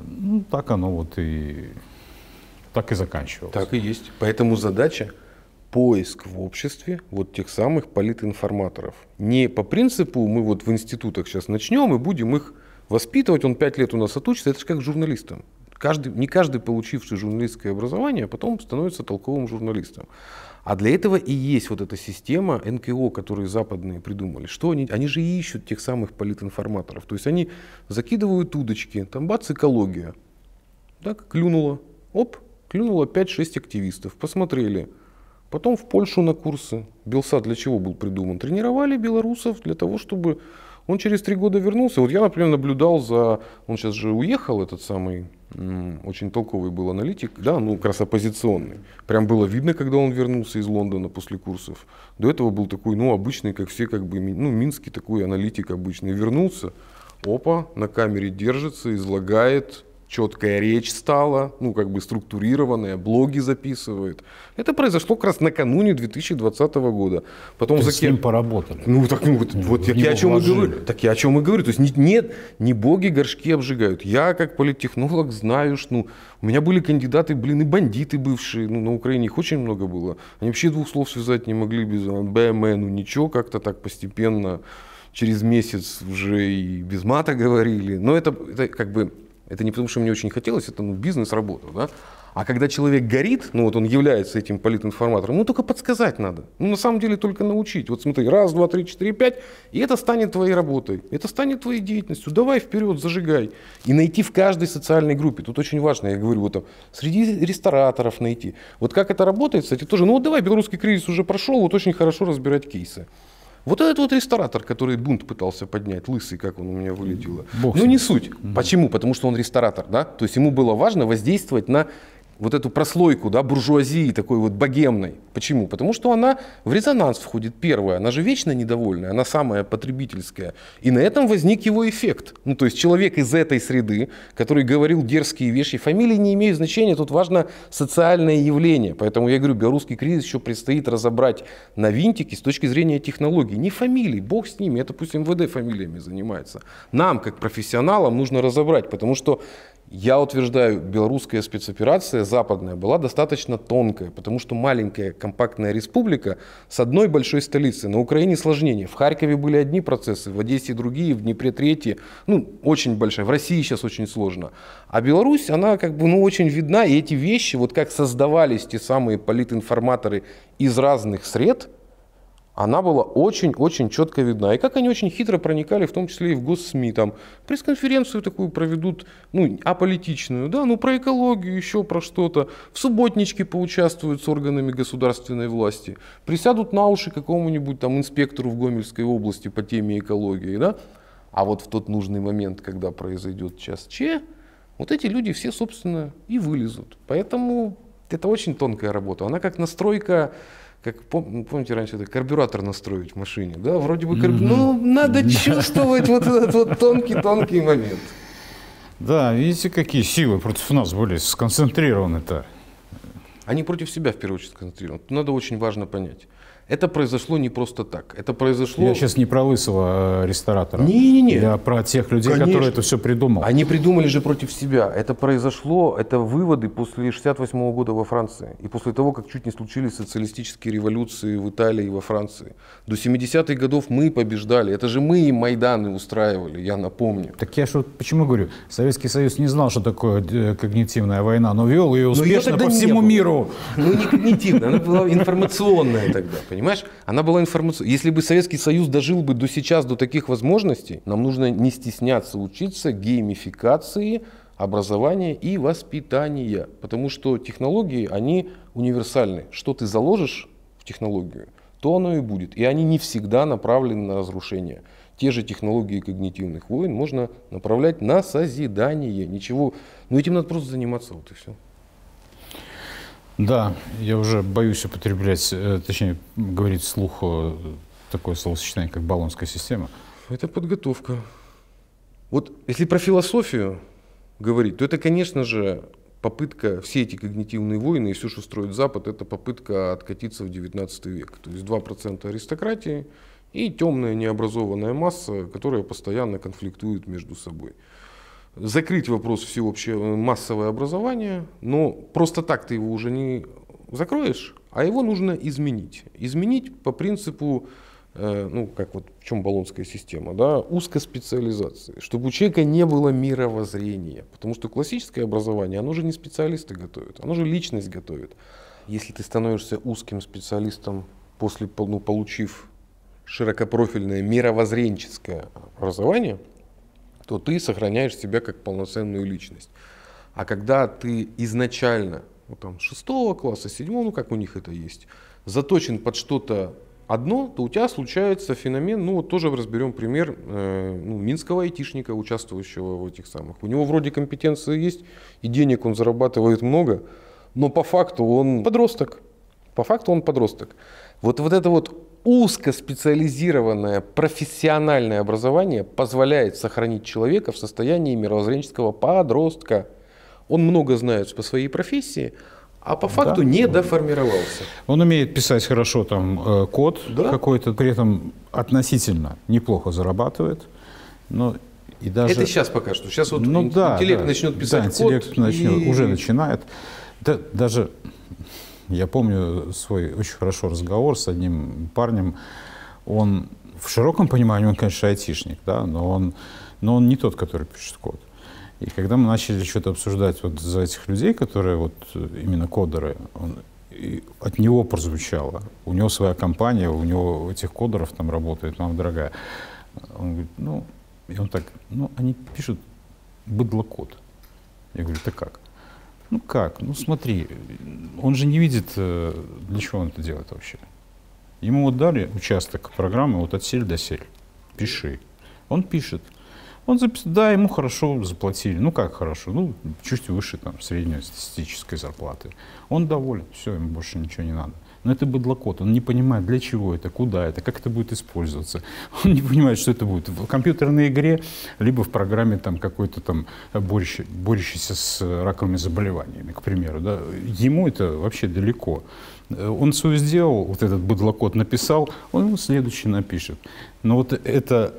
ну, так оно вот и так и заканчивалось. Так и есть. Поэтому задача поиск в обществе вот тех самых политинформаторов. Не по принципу мы вот в институтах сейчас начнем и будем их воспитывать, он пять лет у нас отучится, это же как журналистам. Каждый, не каждый, получивший журналистское образование, потом становится толковым журналистом. А для этого и есть вот эта система НКО, которую западные придумали. Что они? Они же ищут тех самых политинформаторов. То есть они закидывают удочки, там бац, экология. Так, клюнуло, оп, Клюнуло 5-6 активистов, посмотрели. Потом в Польшу на курсы. БелСА для чего был придуман? Тренировали белорусов для того, чтобы он через три года вернулся. Вот я, например, наблюдал за... Он сейчас же уехал, этот самый очень толковый был аналитик, да, ну, как раз оппозиционный. Прям было видно, когда он вернулся из Лондона после курсов. До этого был такой, ну, обычный, как все, как бы, ну, минский такой аналитик обычный. Вернулся, опа, на камере держится, излагает, четкая речь стала, ну, как бы структурированная, блоги записывает. Это произошло как раз накануне 2020 года. Потом То за кем... поработали. Ну, так, ну, вот, вот я, я о чем и говорю. Так я о чем и говорю. То есть не, нет, не боги горшки обжигают. Я, как политтехнолог, знаю, что ну, у меня были кандидаты, блин, и бандиты бывшие. Ну, на Украине их очень много было. Они вообще двух слов связать не могли без а, БМН, ну, ничего, как-то так постепенно через месяц уже и без мата говорили. Но это, это как бы это не потому, что мне очень хотелось, это ну, бизнес, работа. Да? А когда человек горит, ну вот он является этим политинформатором, ну только подсказать надо. Ну на самом деле только научить. Вот смотри, раз, два, три, четыре, пять, и это станет твоей работой, это станет твоей деятельностью. Давай вперед, зажигай. И найти в каждой социальной группе. Тут очень важно, я говорю, вот там, среди рестораторов найти. Вот как это работает, кстати, тоже, ну вот давай, белорусский кризис уже прошел, вот очень хорошо разбирать кейсы. Вот этот вот ресторатор, который бунт пытался поднять, лысый, как он у меня вылетело. Бог ну, не суть. Угу. Почему? Потому что он ресторатор, да? То есть ему было важно воздействовать на вот эту прослойку да, буржуазии, такой вот богемной. Почему? Потому что она в резонанс входит первая. Она же вечно недовольная, она самая потребительская. И на этом возник его эффект. Ну, то есть человек из этой среды, который говорил дерзкие вещи, фамилии не имеют значения, тут важно социальное явление. Поэтому я говорю, белорусский кризис еще предстоит разобрать на винтики с точки зрения технологий. Не фамилии, бог с ними, это пусть МВД фамилиями занимается. Нам, как профессионалам, нужно разобрать, потому что я утверждаю, белорусская спецоперация западная была достаточно тонкая, потому что маленькая компактная республика с одной большой столицей. На Украине сложнее. В Харькове были одни процессы, в Одессе другие, в Днепре третьи. Ну, очень большая. В России сейчас очень сложно. А Беларусь, она как бы, ну, очень видна. И эти вещи, вот как создавались те самые политинформаторы из разных сред – она была очень-очень четко видна. И как они очень хитро проникали, в том числе и в госсми. Там пресс-конференцию такую проведут, ну, аполитичную, да, ну, про экологию, еще про что-то. В субботничке поучаствуют с органами государственной власти. Присядут на уши какому-нибудь там инспектору в Гомельской области по теме экологии, да. А вот в тот нужный момент, когда произойдет час Че, вот эти люди все, собственно, и вылезут. Поэтому это очень тонкая работа. Она как настройка как пом, ну, помните раньше, это карбюратор настроить в машине, да, вроде бы, карбю... mm-hmm. ну, надо чувствовать вот этот вот тонкий-тонкий момент. Да, видите, какие силы против нас были сконцентрированы-то. Они против себя, в первую очередь, сконцентрированы. Надо очень важно понять. Это произошло не просто так. Это произошло... Я сейчас не про лысого э, ресторатора. Не-не-не. Я про тех людей, Конечно. которые это все придумали. Они придумали же против себя. Это произошло, это выводы после 68 года во Франции. И после того, как чуть не случились социалистические революции в Италии и во Франции. До 70-х годов мы побеждали. Это же мы и Майданы устраивали, я напомню. Так я что, почему говорю? Советский Союз не знал, что такое э, когнитивная война, но вел ее успешно но ее по всему миру. Ну не когнитивная, она была [laughs] информационная тогда, понимаете? Понимаешь, она была информационной. Если бы Советский Союз дожил бы до сейчас, до таких возможностей, нам нужно не стесняться учиться геймификации образования и воспитания. Потому что технологии, они универсальны. Что ты заложишь в технологию, то оно и будет. И они не всегда направлены на разрушение. Те же технологии когнитивных войн можно направлять на созидание. Ничего. Но ну, этим надо просто заниматься, вот и все. Да, я уже боюсь употреблять, э, точнее, говорить вслух э, такое словосочетание, как баллонская система. Это подготовка. Вот если про философию говорить, то это, конечно же, попытка, все эти когнитивные войны и все, что строит Запад, это попытка откатиться в 19 век. То есть 2% аристократии и темная необразованная масса, которая постоянно конфликтует между собой закрыть вопрос всеобщее э, массовое образование, но просто так ты его уже не закроешь, а его нужно изменить. Изменить по принципу, э, ну, как вот в чем баллонская система, да, узкоспециализации, чтобы у человека не было мировоззрения, потому что классическое образование, оно же не специалисты готовит, оно же личность готовит. Если ты становишься узким специалистом после, ну, получив широкопрофильное мировоззренческое образование – то ты сохраняешь себя как полноценную личность. А когда ты изначально, ну, там, шестого класса, седьмого, ну, как у них это есть, заточен под что-то одно, то у тебя случается феномен, ну вот тоже разберем пример э, ну, минского айтишника, участвующего в этих самых. У него вроде компетенции есть, и денег он зарабатывает много, но по факту он подросток. По факту он подросток. Вот, вот это вот узкоспециализированное профессиональное образование позволяет сохранить человека в состоянии мировоззренческого подростка. Он много знает по своей профессии, а по факту да. не доформировался. Он умеет писать хорошо там э, код да? какой-то, при этом относительно неплохо зарабатывает, но и даже... Это сейчас пока что. Сейчас вот ну, интеллект да, начнет писать да, интеллект код. интеллект и... уже начинает. Да, даже я помню свой очень хорошо разговор с одним парнем. Он в широком понимании, он, конечно, айтишник, да, но он, но он не тот, который пишет код. И когда мы начали что-то обсуждать вот за этих людей, которые вот э, именно кодеры, он, от него прозвучало. У него своя компания, у него этих кодеров там работает, нам дорогая. Он говорит, ну, и он так, ну, они пишут быдлокод. Я говорю, ты как? Ну как? Ну смотри, он же не видит, э, для чего он это делает вообще. Ему вот дали участок программы вот от сель до сель. Пиши. Он пишет. Он запис... Да, ему хорошо заплатили. Ну как хорошо? Ну, чуть выше там среднестатистической зарплаты. Он доволен. Все, ему больше ничего не надо. Но это быдлокот, он не понимает, для чего это, куда это, как это будет использоваться. [laughs] Он не понимает, что это будет в компьютерной игре, либо в программе там какой-то там борющий, борющийся с раковыми заболеваниями, к примеру. Да. Ему это вообще далеко. Он свою сделал, вот этот быдлокот написал, он ему следующий напишет. Но вот это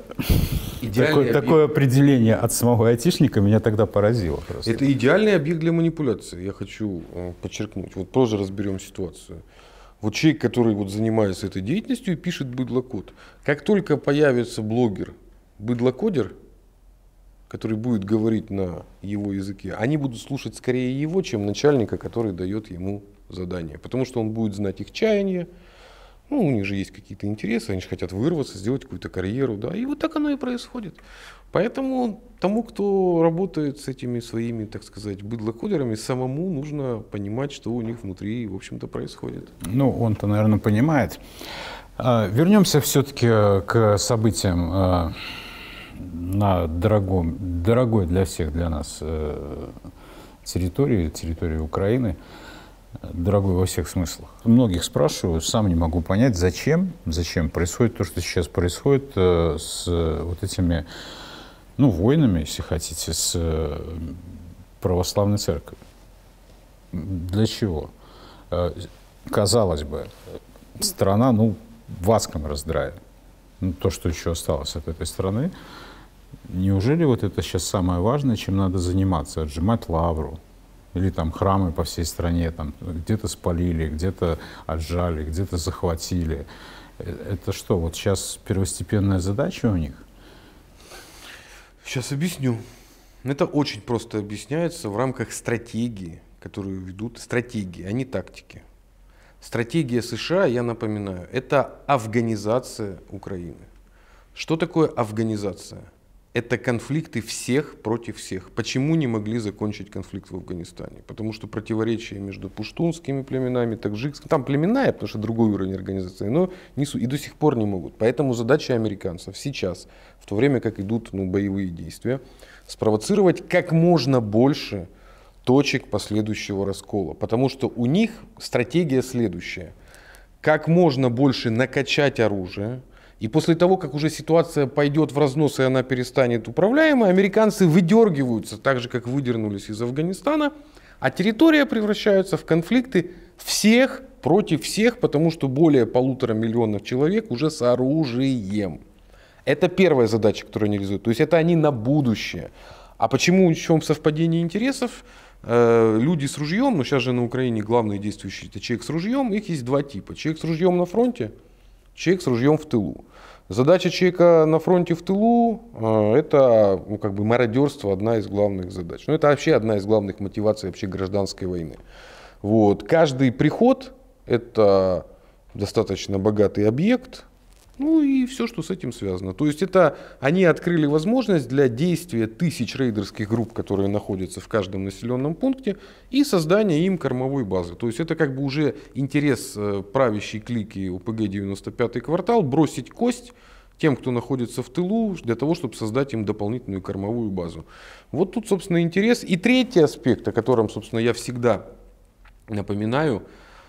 такое, такое определение от самого айтишника меня тогда поразило. Просто. Это идеальный объект для манипуляции, я хочу э, подчеркнуть. Вот тоже разберем ситуацию. Вот человек, который вот занимается этой деятельностью и пишет быдлокод. Как только появится блогер, быдлокодер, который будет говорить на его языке, они будут слушать скорее его, чем начальника, который дает ему задание. Потому что он будет знать их чаяние, ну, у них же есть какие-то интересы, они же хотят вырваться, сделать какую-то карьеру, да, и вот так оно и происходит. Поэтому тому, кто работает с этими своими, так сказать, быдлокодерами, самому нужно понимать, что у них внутри, в общем-то, происходит. Ну, он-то, наверное, понимает. А, вернемся все-таки э, к событиям э, на дорогом, дорогой для всех, для нас э, территории, территории Украины, дорогой во всех смыслах. Многих спрашиваю, сам не могу понять, зачем, зачем происходит то, что сейчас происходит с вот этими ну, войнами, если хотите, с э, православной церковью. Для чего? Э, казалось бы, страна, ну, в адском раздрае. Ну, то, что еще осталось от этой страны. Неужели вот это сейчас самое важное, чем надо заниматься? Отжимать лавру, или там храмы по всей стране, там где-то спалили, где-то отжали, где-то захватили. Э, это что, вот сейчас первостепенная задача у них? Сейчас объясню. Это очень просто объясняется в рамках стратегии, которую ведут стратегии, а не тактики. Стратегия США, я напоминаю, это афганизация Украины. Что такое афганизация? это конфликты всех против всех. Почему не могли закончить конфликт в Афганистане? Потому что противоречия между пуштунскими племенами, таджикскими, там племенная, потому что другой уровень организации, но несу, и до сих пор не могут. Поэтому задача американцев сейчас, в то время как идут ну, боевые действия, спровоцировать как можно больше точек последующего раскола. Потому что у них стратегия следующая. Как можно больше накачать оружие – и после того, как уже ситуация пойдет в разнос и она перестанет управляемой, американцы выдергиваются, так же, как выдернулись из Афганистана, а территория превращается в конфликты всех против всех, потому что более полутора миллионов человек уже с оружием. Это первая задача, которую они реализуют. То есть это они на будущее. А почему в чем совпадение интересов? Э, люди с ружьем, ну сейчас же на Украине главные действующие это человек с ружьем, их есть два типа. Человек с ружьем на фронте, человек с ружьем в тылу. Задача человека на фронте в тылу а, – это ну, как бы мародерство, одна из главных задач. Ну это вообще одна из главных мотиваций вообще гражданской войны. Вот. Каждый приход – это достаточно богатый объект, ну и все, что с этим связано. То есть это они открыли возможность для действия тысяч рейдерских групп, которые находятся в каждом населенном пункте, и создания им кормовой базы. То есть это как бы уже интерес э, правящей клики УПГ 95 квартал бросить кость тем, кто находится в тылу, для того, чтобы создать им дополнительную кормовую базу. Вот тут, собственно, интерес. И третий аспект, о котором, собственно, я всегда напоминаю,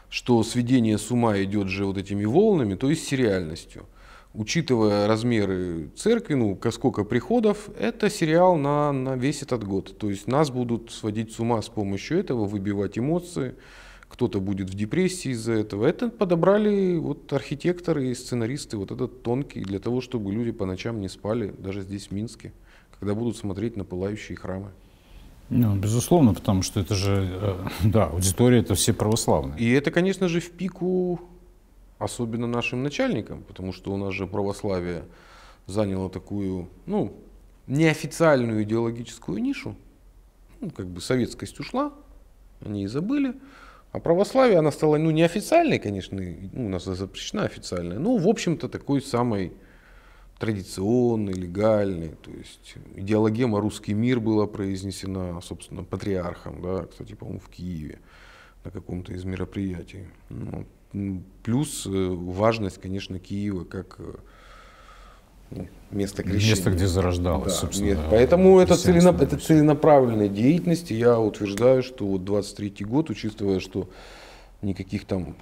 что сведение с ума идет же вот этими волнами, то есть с реальностью учитывая размеры церкви, ну, сколько приходов, это сериал на, на весь этот год. То есть нас будут сводить с ума с помощью этого, выбивать эмоции, кто-то будет в депрессии из-за этого. Это подобрали вот архитекторы и сценаристы, вот этот тонкий, для того, чтобы люди по ночам не спали, даже здесь, в Минске, когда будут смотреть на пылающие храмы. Ну, безусловно, потому что это же, э, [laughs] да, аудитория это все православные. И это, конечно же, в пику особенно нашим начальникам, потому что у нас же православие заняло такую, ну, неофициальную идеологическую нишу. Ну, как бы советскость ушла, они и забыли. А православие, она стала, ну, неофициальной, конечно, ну, у нас запрещена официальная, но, в общем-то, такой самой традиционный, легальный, то есть идеологема «русский мир» была произнесена, собственно, патриархом, да, кстати, по-моему, в Киеве на каком-то из мероприятий. Ну, Плюс э, важность, конечно, Киева как э, ну, место крещения. Место, где зарождалось, да, собственно. Место. Поэтому это, целенап... это целенаправленная деятельность. И я утверждаю, что вот 23-й год, учитывая, что никаких там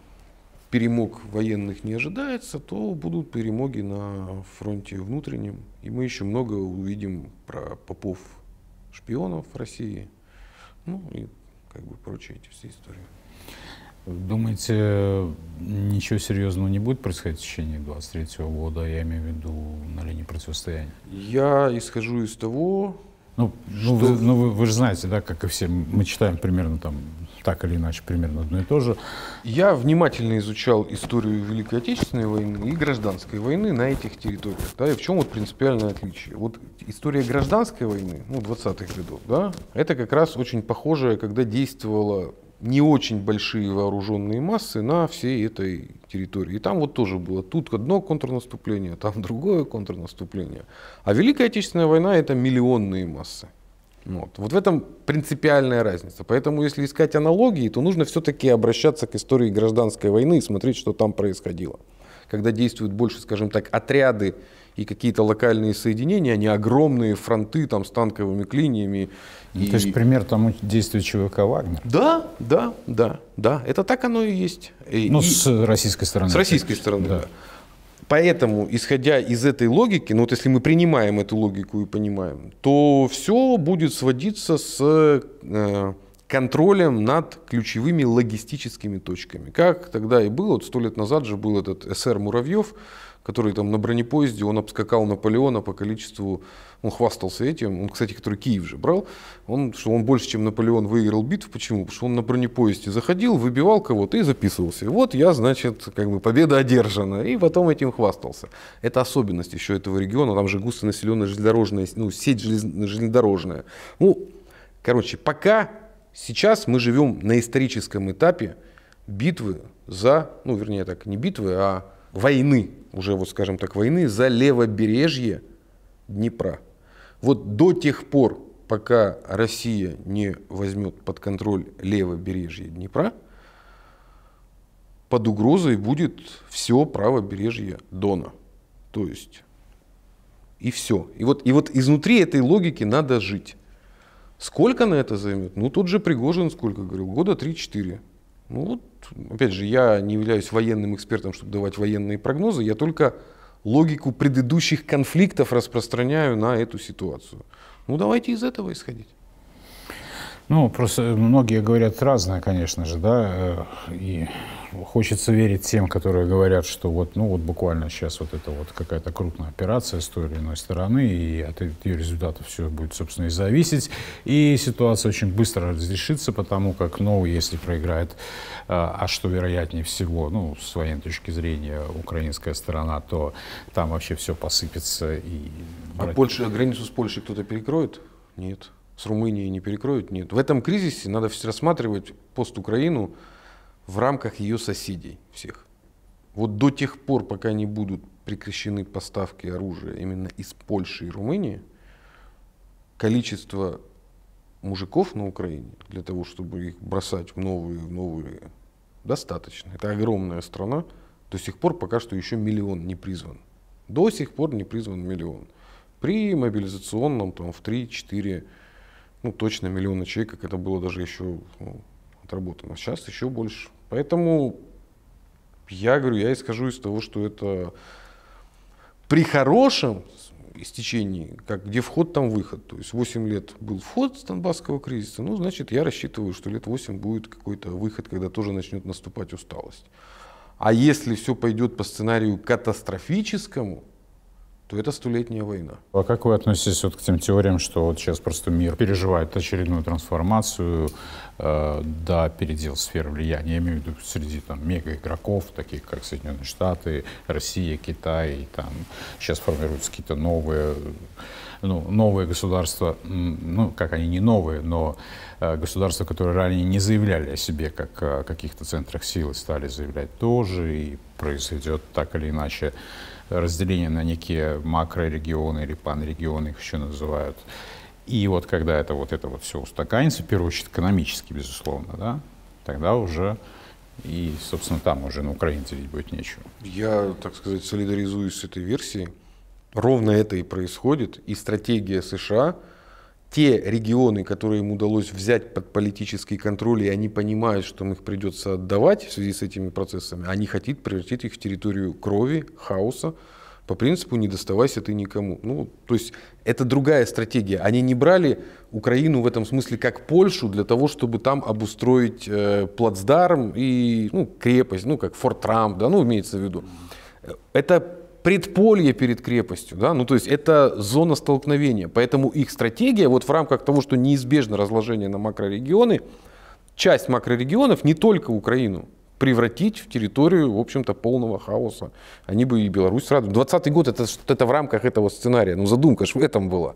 перемог военных не ожидается, то будут перемоги на фронте внутреннем. И мы еще много увидим про попов-шпионов в России. Ну и как бы прочие эти все истории. Думаете, ничего серьезного не будет происходить в течение 23 года, я имею в виду на линии противостояния? Я исхожу из того, ну, ну, вы, ну вы, вы же знаете, да, как и все, мы читаем примерно там так или иначе примерно одно и то же. Я внимательно изучал историю Великой Отечественной войны и гражданской войны на этих территориях. Да, и в чем вот принципиальное отличие? Вот история гражданской войны, ну, 20-х годов, да, это как раз очень похожая, когда действовала не очень большие вооруженные массы на всей этой территории. И там вот тоже было тут одно контрнаступление, там [laughs] другое контрнаступление. А Великая Отечественная война это миллионные массы. Вот. вот в этом принципиальная разница. Поэтому, если искать аналогии, то нужно все-таки обращаться к истории гражданской войны и смотреть, что там происходило. Когда действуют больше, скажем так, отряды и какие-то локальные соединения, не огромные фронты там с танковыми клиниями. Ну, и... То есть пример тому действующего ЧВК «Вагнер». Да, да, да, да. Это так оно и есть. Э, ну, и... с российской стороны. С российской стороны, да. да. Поэтому, исходя из этой логики, ну вот если мы принимаем эту логику и понимаем, то все будет сводиться с э, контролем над ключевыми логистическими точками. Как тогда и было, вот сто лет назад же был этот СР Муравьев, который там на бронепоезде, он обскакал Наполеона по количеству, он хвастался этим, он, кстати, который Киев же брал, он, что он больше, чем Наполеон выиграл битву почему? Потому что он на бронепоезде заходил, выбивал кого-то и записывался. Вот я, значит, как бы победа одержана, и потом этим хвастался. Это особенность еще этого региона, там же густо населенная железнодорожная, ну, сеть железнодорожная. Ну, короче, пока сейчас мы живем на историческом этапе битвы за, ну, вернее так, не битвы, а войны уже, вот скажем так, войны за левобережье Днепра. Вот до тех пор, пока Россия не возьмет под контроль левобережье Днепра, под угрозой будет все правобережье Дона. То есть и все. И вот, и вот изнутри этой логики надо жить. Сколько на это займет? Ну, тот же Пригожин сколько говорил? Года 3-4. Ну вот, опять же, я не являюсь военным экспертом, чтобы давать военные прогнозы, я только логику предыдущих конфликтов распространяю на эту ситуацию. Ну давайте из этого исходить. Ну, просто многие говорят разное, конечно же, да, э, и хочется верить тем, которые говорят, что вот, ну вот буквально сейчас вот это вот какая-то крупная операция с той или иной стороны, и от ее результата все будет, собственно, и зависеть. И ситуация очень быстро разрешится, потому как, ну, если проиграет, э, а что вероятнее всего, ну, с военной точки зрения, украинская сторона, то там вообще все посыпется. И... А Польша, границу с Польшей кто-то перекроет? Нет. С Румынией не перекроют? Нет. В этом кризисе надо все рассматривать пост Украину в рамках ее соседей всех. Вот до тех пор, пока не будут прекращены поставки оружия именно из Польши и Румынии, количество мужиков на Украине для того, чтобы их бросать в новые, в новые, достаточно. Это огромная страна. До сих пор пока что еще миллион не призван. До сих пор не призван миллион. При мобилизационном там в 3-4, ну точно миллиона человек, как это было даже еще ну, отработано. Сейчас еще больше. Поэтому я говорю, я исхожу из того, что это при хорошем истечении, как где вход, там выход. То есть 8 лет был вход с Донбасского кризиса, ну, значит, я рассчитываю, что лет 8 будет какой-то выход, когда тоже начнет наступать усталость. А если все пойдет по сценарию катастрофическому, что это столетняя война. А как вы относитесь вот к тем теориям, что вот сейчас просто мир переживает очередную трансформацию, э, да, передел сфер влияния, я имею в виду среди там мега-игроков, таких как Соединенные Штаты, Россия, Китай, там сейчас формируются какие-то новые, ну, новые государства, ну, как они не новые, но э, государства, которые ранее не заявляли о себе как о каких-то центрах силы, стали заявлять тоже, и произойдет так или иначе разделение на некие макрорегионы или панрегионы, их еще называют. И вот когда это вот это вот все устаканится, в первую очередь экономически, безусловно, да, тогда уже и, собственно, там уже на Украине делить будет нечего. Я, так сказать, солидаризуюсь с этой версией. Ровно это и происходит. И стратегия США – те регионы, которые им удалось взять под политический контроль, и они понимают, что им их придется отдавать в связи с этими процессами, они хотят превратить их в территорию крови, хаоса, по принципу «не доставайся ты никому». Ну, то есть это другая стратегия. Они не брали Украину в этом смысле как Польшу для того, чтобы там обустроить э, плацдарм и ну, крепость, ну, как Форт Трамп, да, ну, имеется в виду. Э, это предполье перед крепостью, да, ну то есть это зона столкновения, поэтому их стратегия вот в рамках того, что неизбежно разложение на макрорегионы, часть макрорегионов, не только Украину, превратить в территорию, в общем-то, полного хаоса. Они бы и Беларусь сразу. 20 год это, это в рамках этого сценария. Ну, задумка же в этом была.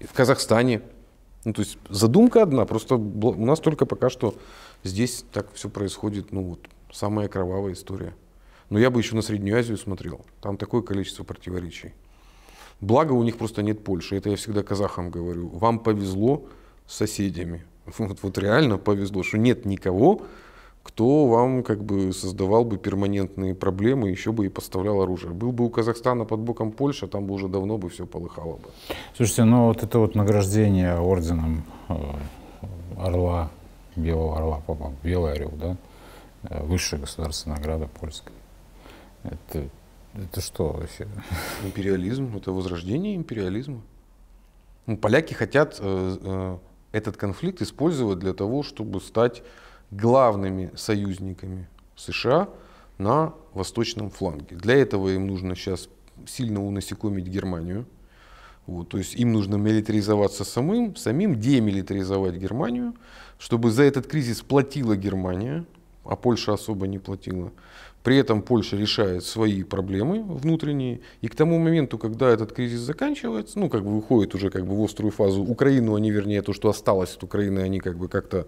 В Казахстане. Ну, то есть задумка одна, просто у нас только пока что здесь так все происходит, ну вот, самая кровавая история. Но я бы еще на Среднюю Азию смотрел. Там такое количество противоречий. Благо у них просто нет Польши. Это я всегда казахам говорю. Вам повезло с соседями. [laughs] Вот, вот реально повезло, что нет никого, кто вам как бы создавал бы перманентные проблемы, еще бы и поставлял оружие. Был бы у Казахстана под боком Польша, там бы уже давно бы все полыхало бы. Слушайте, ну вот это вот награждение орденом э, орла, белого орла, по-моему, белый орел, да? Э, высшая государственная награда польская. Это, это что вообще? Империализм, это возрождение империализма. Ну, поляки хотят э, э, этот конфликт использовать для того, чтобы стать главными союзниками США на восточном фланге. Для этого им нужно сейчас сильно унасекомить Германию. Вот, то есть им нужно милитаризоваться самим, самим демилитаризовать Германию, чтобы за этот кризис платила Германия, а Польша особо не платила, при этом Польша решает свои проблемы внутренние, и к тому моменту, когда этот кризис заканчивается, ну, как бы выходит уже как бы в острую фазу Украину, они, а вернее, то, что осталось от Украины, они как бы как-то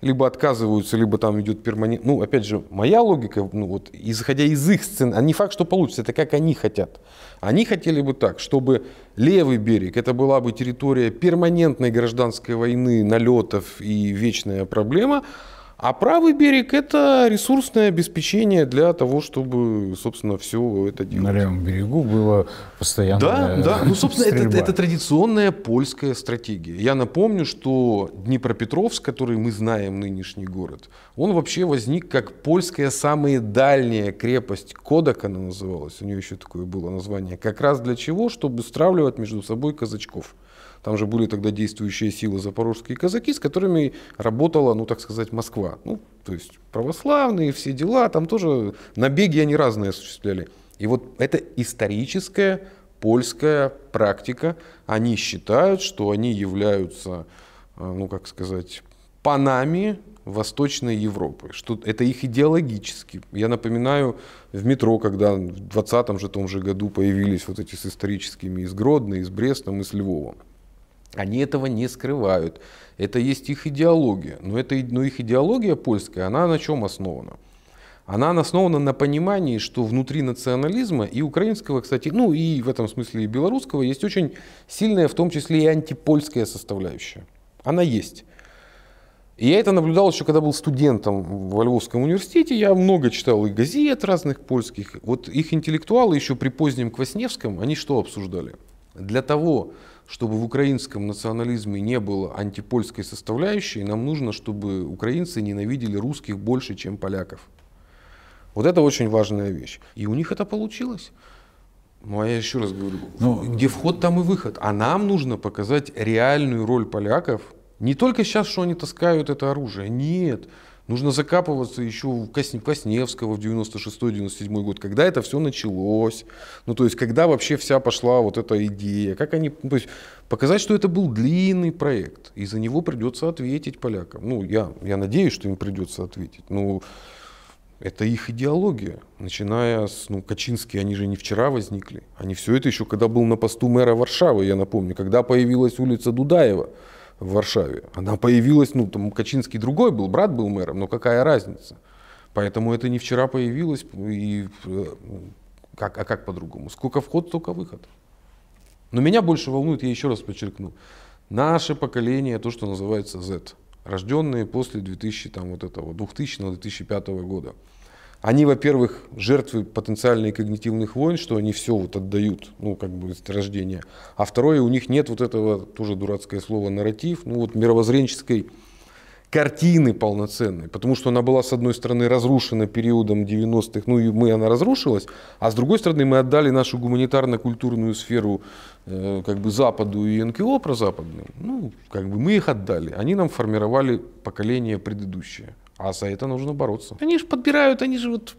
либо отказываются, либо там идет перманент. Ну, опять же, моя логика, ну вот, исходя из их сцен, а не факт, что получится, это как они хотят. Они хотели бы так, чтобы левый берег, это была бы территория перманентной гражданской войны, налетов и вечная проблема, а правый берег – это ресурсное обеспечение для того, чтобы, собственно, все это делать. На левом берегу было постоянно Да, да. Ну, собственно, это, это традиционная польская стратегия. Я напомню, что Днепропетровск, который мы знаем, нынешний город, он вообще возник как польская самая дальняя крепость Кодак, она называлась, у нее еще такое было название, как раз для чего? Чтобы стравливать между собой казачков – там же были тогда действующие силы запорожские казаки, с которыми работала, ну так сказать, Москва. Ну, то есть православные, все дела, там тоже набеги они разные осуществляли. И вот это историческая польская практика. Они считают, что они являются, э, ну как сказать, панами Восточной Европы, что это их идеологически. Я напоминаю, в метро, когда в 20-м же том же году появились вот эти с историческими из Гродно, из Бреста, и с Львовом. Они этого не скрывают. Это есть их идеология. Но, это, но их идеология польская, она на чем основана? Она основана на понимании, что внутри национализма и украинского, кстати, ну и в этом смысле и белорусского, есть очень сильная, в том числе и антипольская составляющая. Она есть. И я это наблюдал еще, когда был студентом в Львовском университете. Я много читал и газет разных польских. Вот их интеллектуалы еще при позднем Квасневском, они что обсуждали? Для того, чтобы в украинском национализме не было антипольской составляющей, нам нужно, чтобы украинцы ненавидели русских больше, чем поляков. Вот это очень важная вещь. И у них это получилось. Ну, а я еще раз говорю, Но... Ну, где вход, там и выход. А нам нужно показать реальную роль поляков. Не только сейчас, что они таскают это оружие. Нет. Нужно закапываться еще в Косневского в 96-97 год, когда это все началось. Ну, то есть, когда вообще вся пошла вот эта идея. Как они, ну, то есть, показать, что это был длинный проект, и за него придется ответить полякам. Ну, я, я надеюсь, что им придется ответить. Ну, это их идеология, начиная с, ну, Качинский, они же не вчера возникли. Они все это еще, когда был на посту мэра Варшавы, я напомню, когда появилась улица Дудаева в Варшаве. Она появилась, ну, там Качинский другой был, брат был мэром, но какая разница? Поэтому это не вчера появилось, и э, как, а как по-другому? Сколько вход, столько выход. Но меня больше волнует, я еще раз подчеркну, наше поколение, то, что называется Z, рожденные после 2000, там, вот этого, 2000 2005 года. Они, во-первых, жертвы потенциальных когнитивных войн, что они все вот отдают, ну, как бы, с рождения. А второе, у них нет вот этого, тоже дурацкое слово, нарратив, ну, вот мировоззренческой картины полноценной, потому что она была, с одной стороны, разрушена периодом 90-х, ну и мы, она разрушилась, а с другой стороны, мы отдали нашу гуманитарно-культурную сферу э, как бы Западу и НКО про ну, как бы мы их отдали, они нам формировали поколение предыдущее. А за это нужно бороться. Они же подбирают, они же вот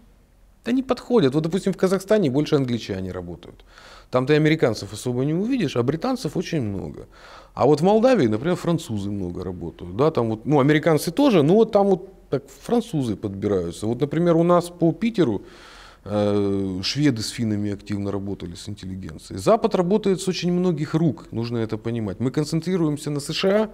они подходят. Вот, допустим, в Казахстане больше англичане работают. Там ты американцев особо не увидишь, а британцев очень много. А вот в Молдавии, например, французы много работают. Да, там вот, ну, американцы тоже, но вот там вот так французы подбираются. Вот, например, у нас по Питеру э, шведы с финами активно работали с интеллигенцией. Запад работает с очень многих рук, нужно это понимать. Мы концентрируемся на США,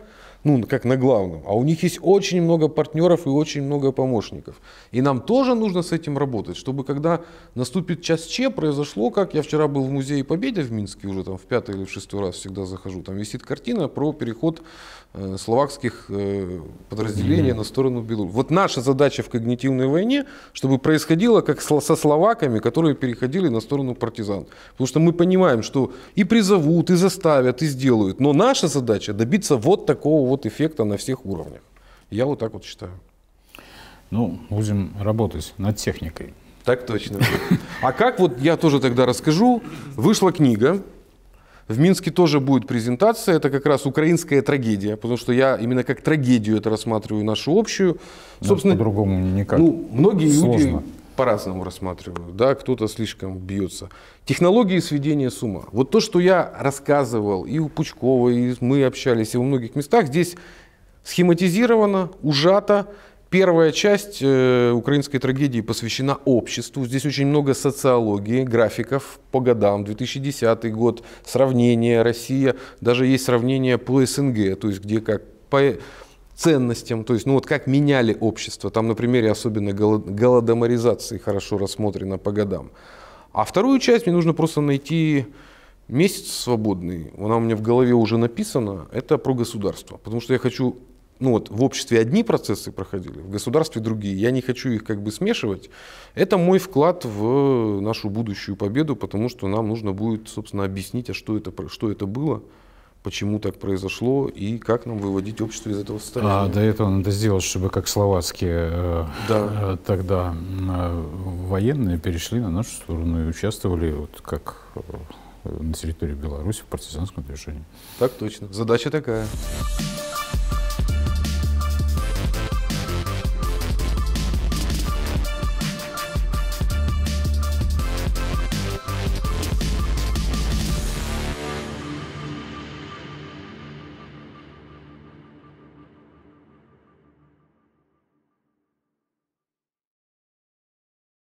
ну, как на главном. А у них есть очень много партнеров и очень много помощников. И нам тоже нужно с этим работать, чтобы когда наступит час Че, произошло, как я вчера был в музее Победы в Минске, уже там в пятый или в шестой раз всегда захожу, там висит картина про переход Э, словакских э, подразделений mm-hmm. на сторону Беларуси. Вот наша задача в когнитивной войне, чтобы происходило как со словаками, которые переходили на сторону партизан. Потому что мы понимаем, что и призовут, и заставят, и сделают. Но наша задача добиться вот такого вот эффекта на всех уровнях. Я вот так вот считаю. Ну, будем работать над техникой. Так точно. А как вот я тоже тогда расскажу. Вышла книга в Минске тоже будет презентация, это как раз украинская трагедия, потому что я именно как трагедию это рассматриваю, нашу общую. Но ну, Собственно, по-другому никак. Ну, многие Сложно. люди по-разному рассматривают. да, кто-то слишком бьется. Технологии сведения с ума. Вот то, что я рассказывал и у Пучкова, и мы общались, и во многих местах, здесь схематизировано, ужато, Первая часть э, украинской трагедии посвящена обществу. Здесь очень много социологии, графиков по годам. 2010 год, сравнение Россия, даже есть сравнение по СНГ, то есть где как по ценностям, то есть, ну вот как меняли общество. Там на примере особенно голодоморизации хорошо рассмотрено по годам. А вторую часть мне нужно просто найти месяц свободный. Она у меня в голове уже написана. Это про государство. Потому что я хочу ну вот в обществе одни процессы проходили, в государстве другие. Я не хочу их как бы смешивать. Это мой вклад в нашу будущую победу, потому что нам нужно будет, собственно, объяснить, а что это, что это было, почему так произошло и как нам выводить общество из этого состояния. А до этого надо сделать, чтобы как словацкие э, да. Э, тогда э, военные перешли на нашу сторону и участвовали вот как на территории Беларуси в партизанском движении. Так точно. Задача такая.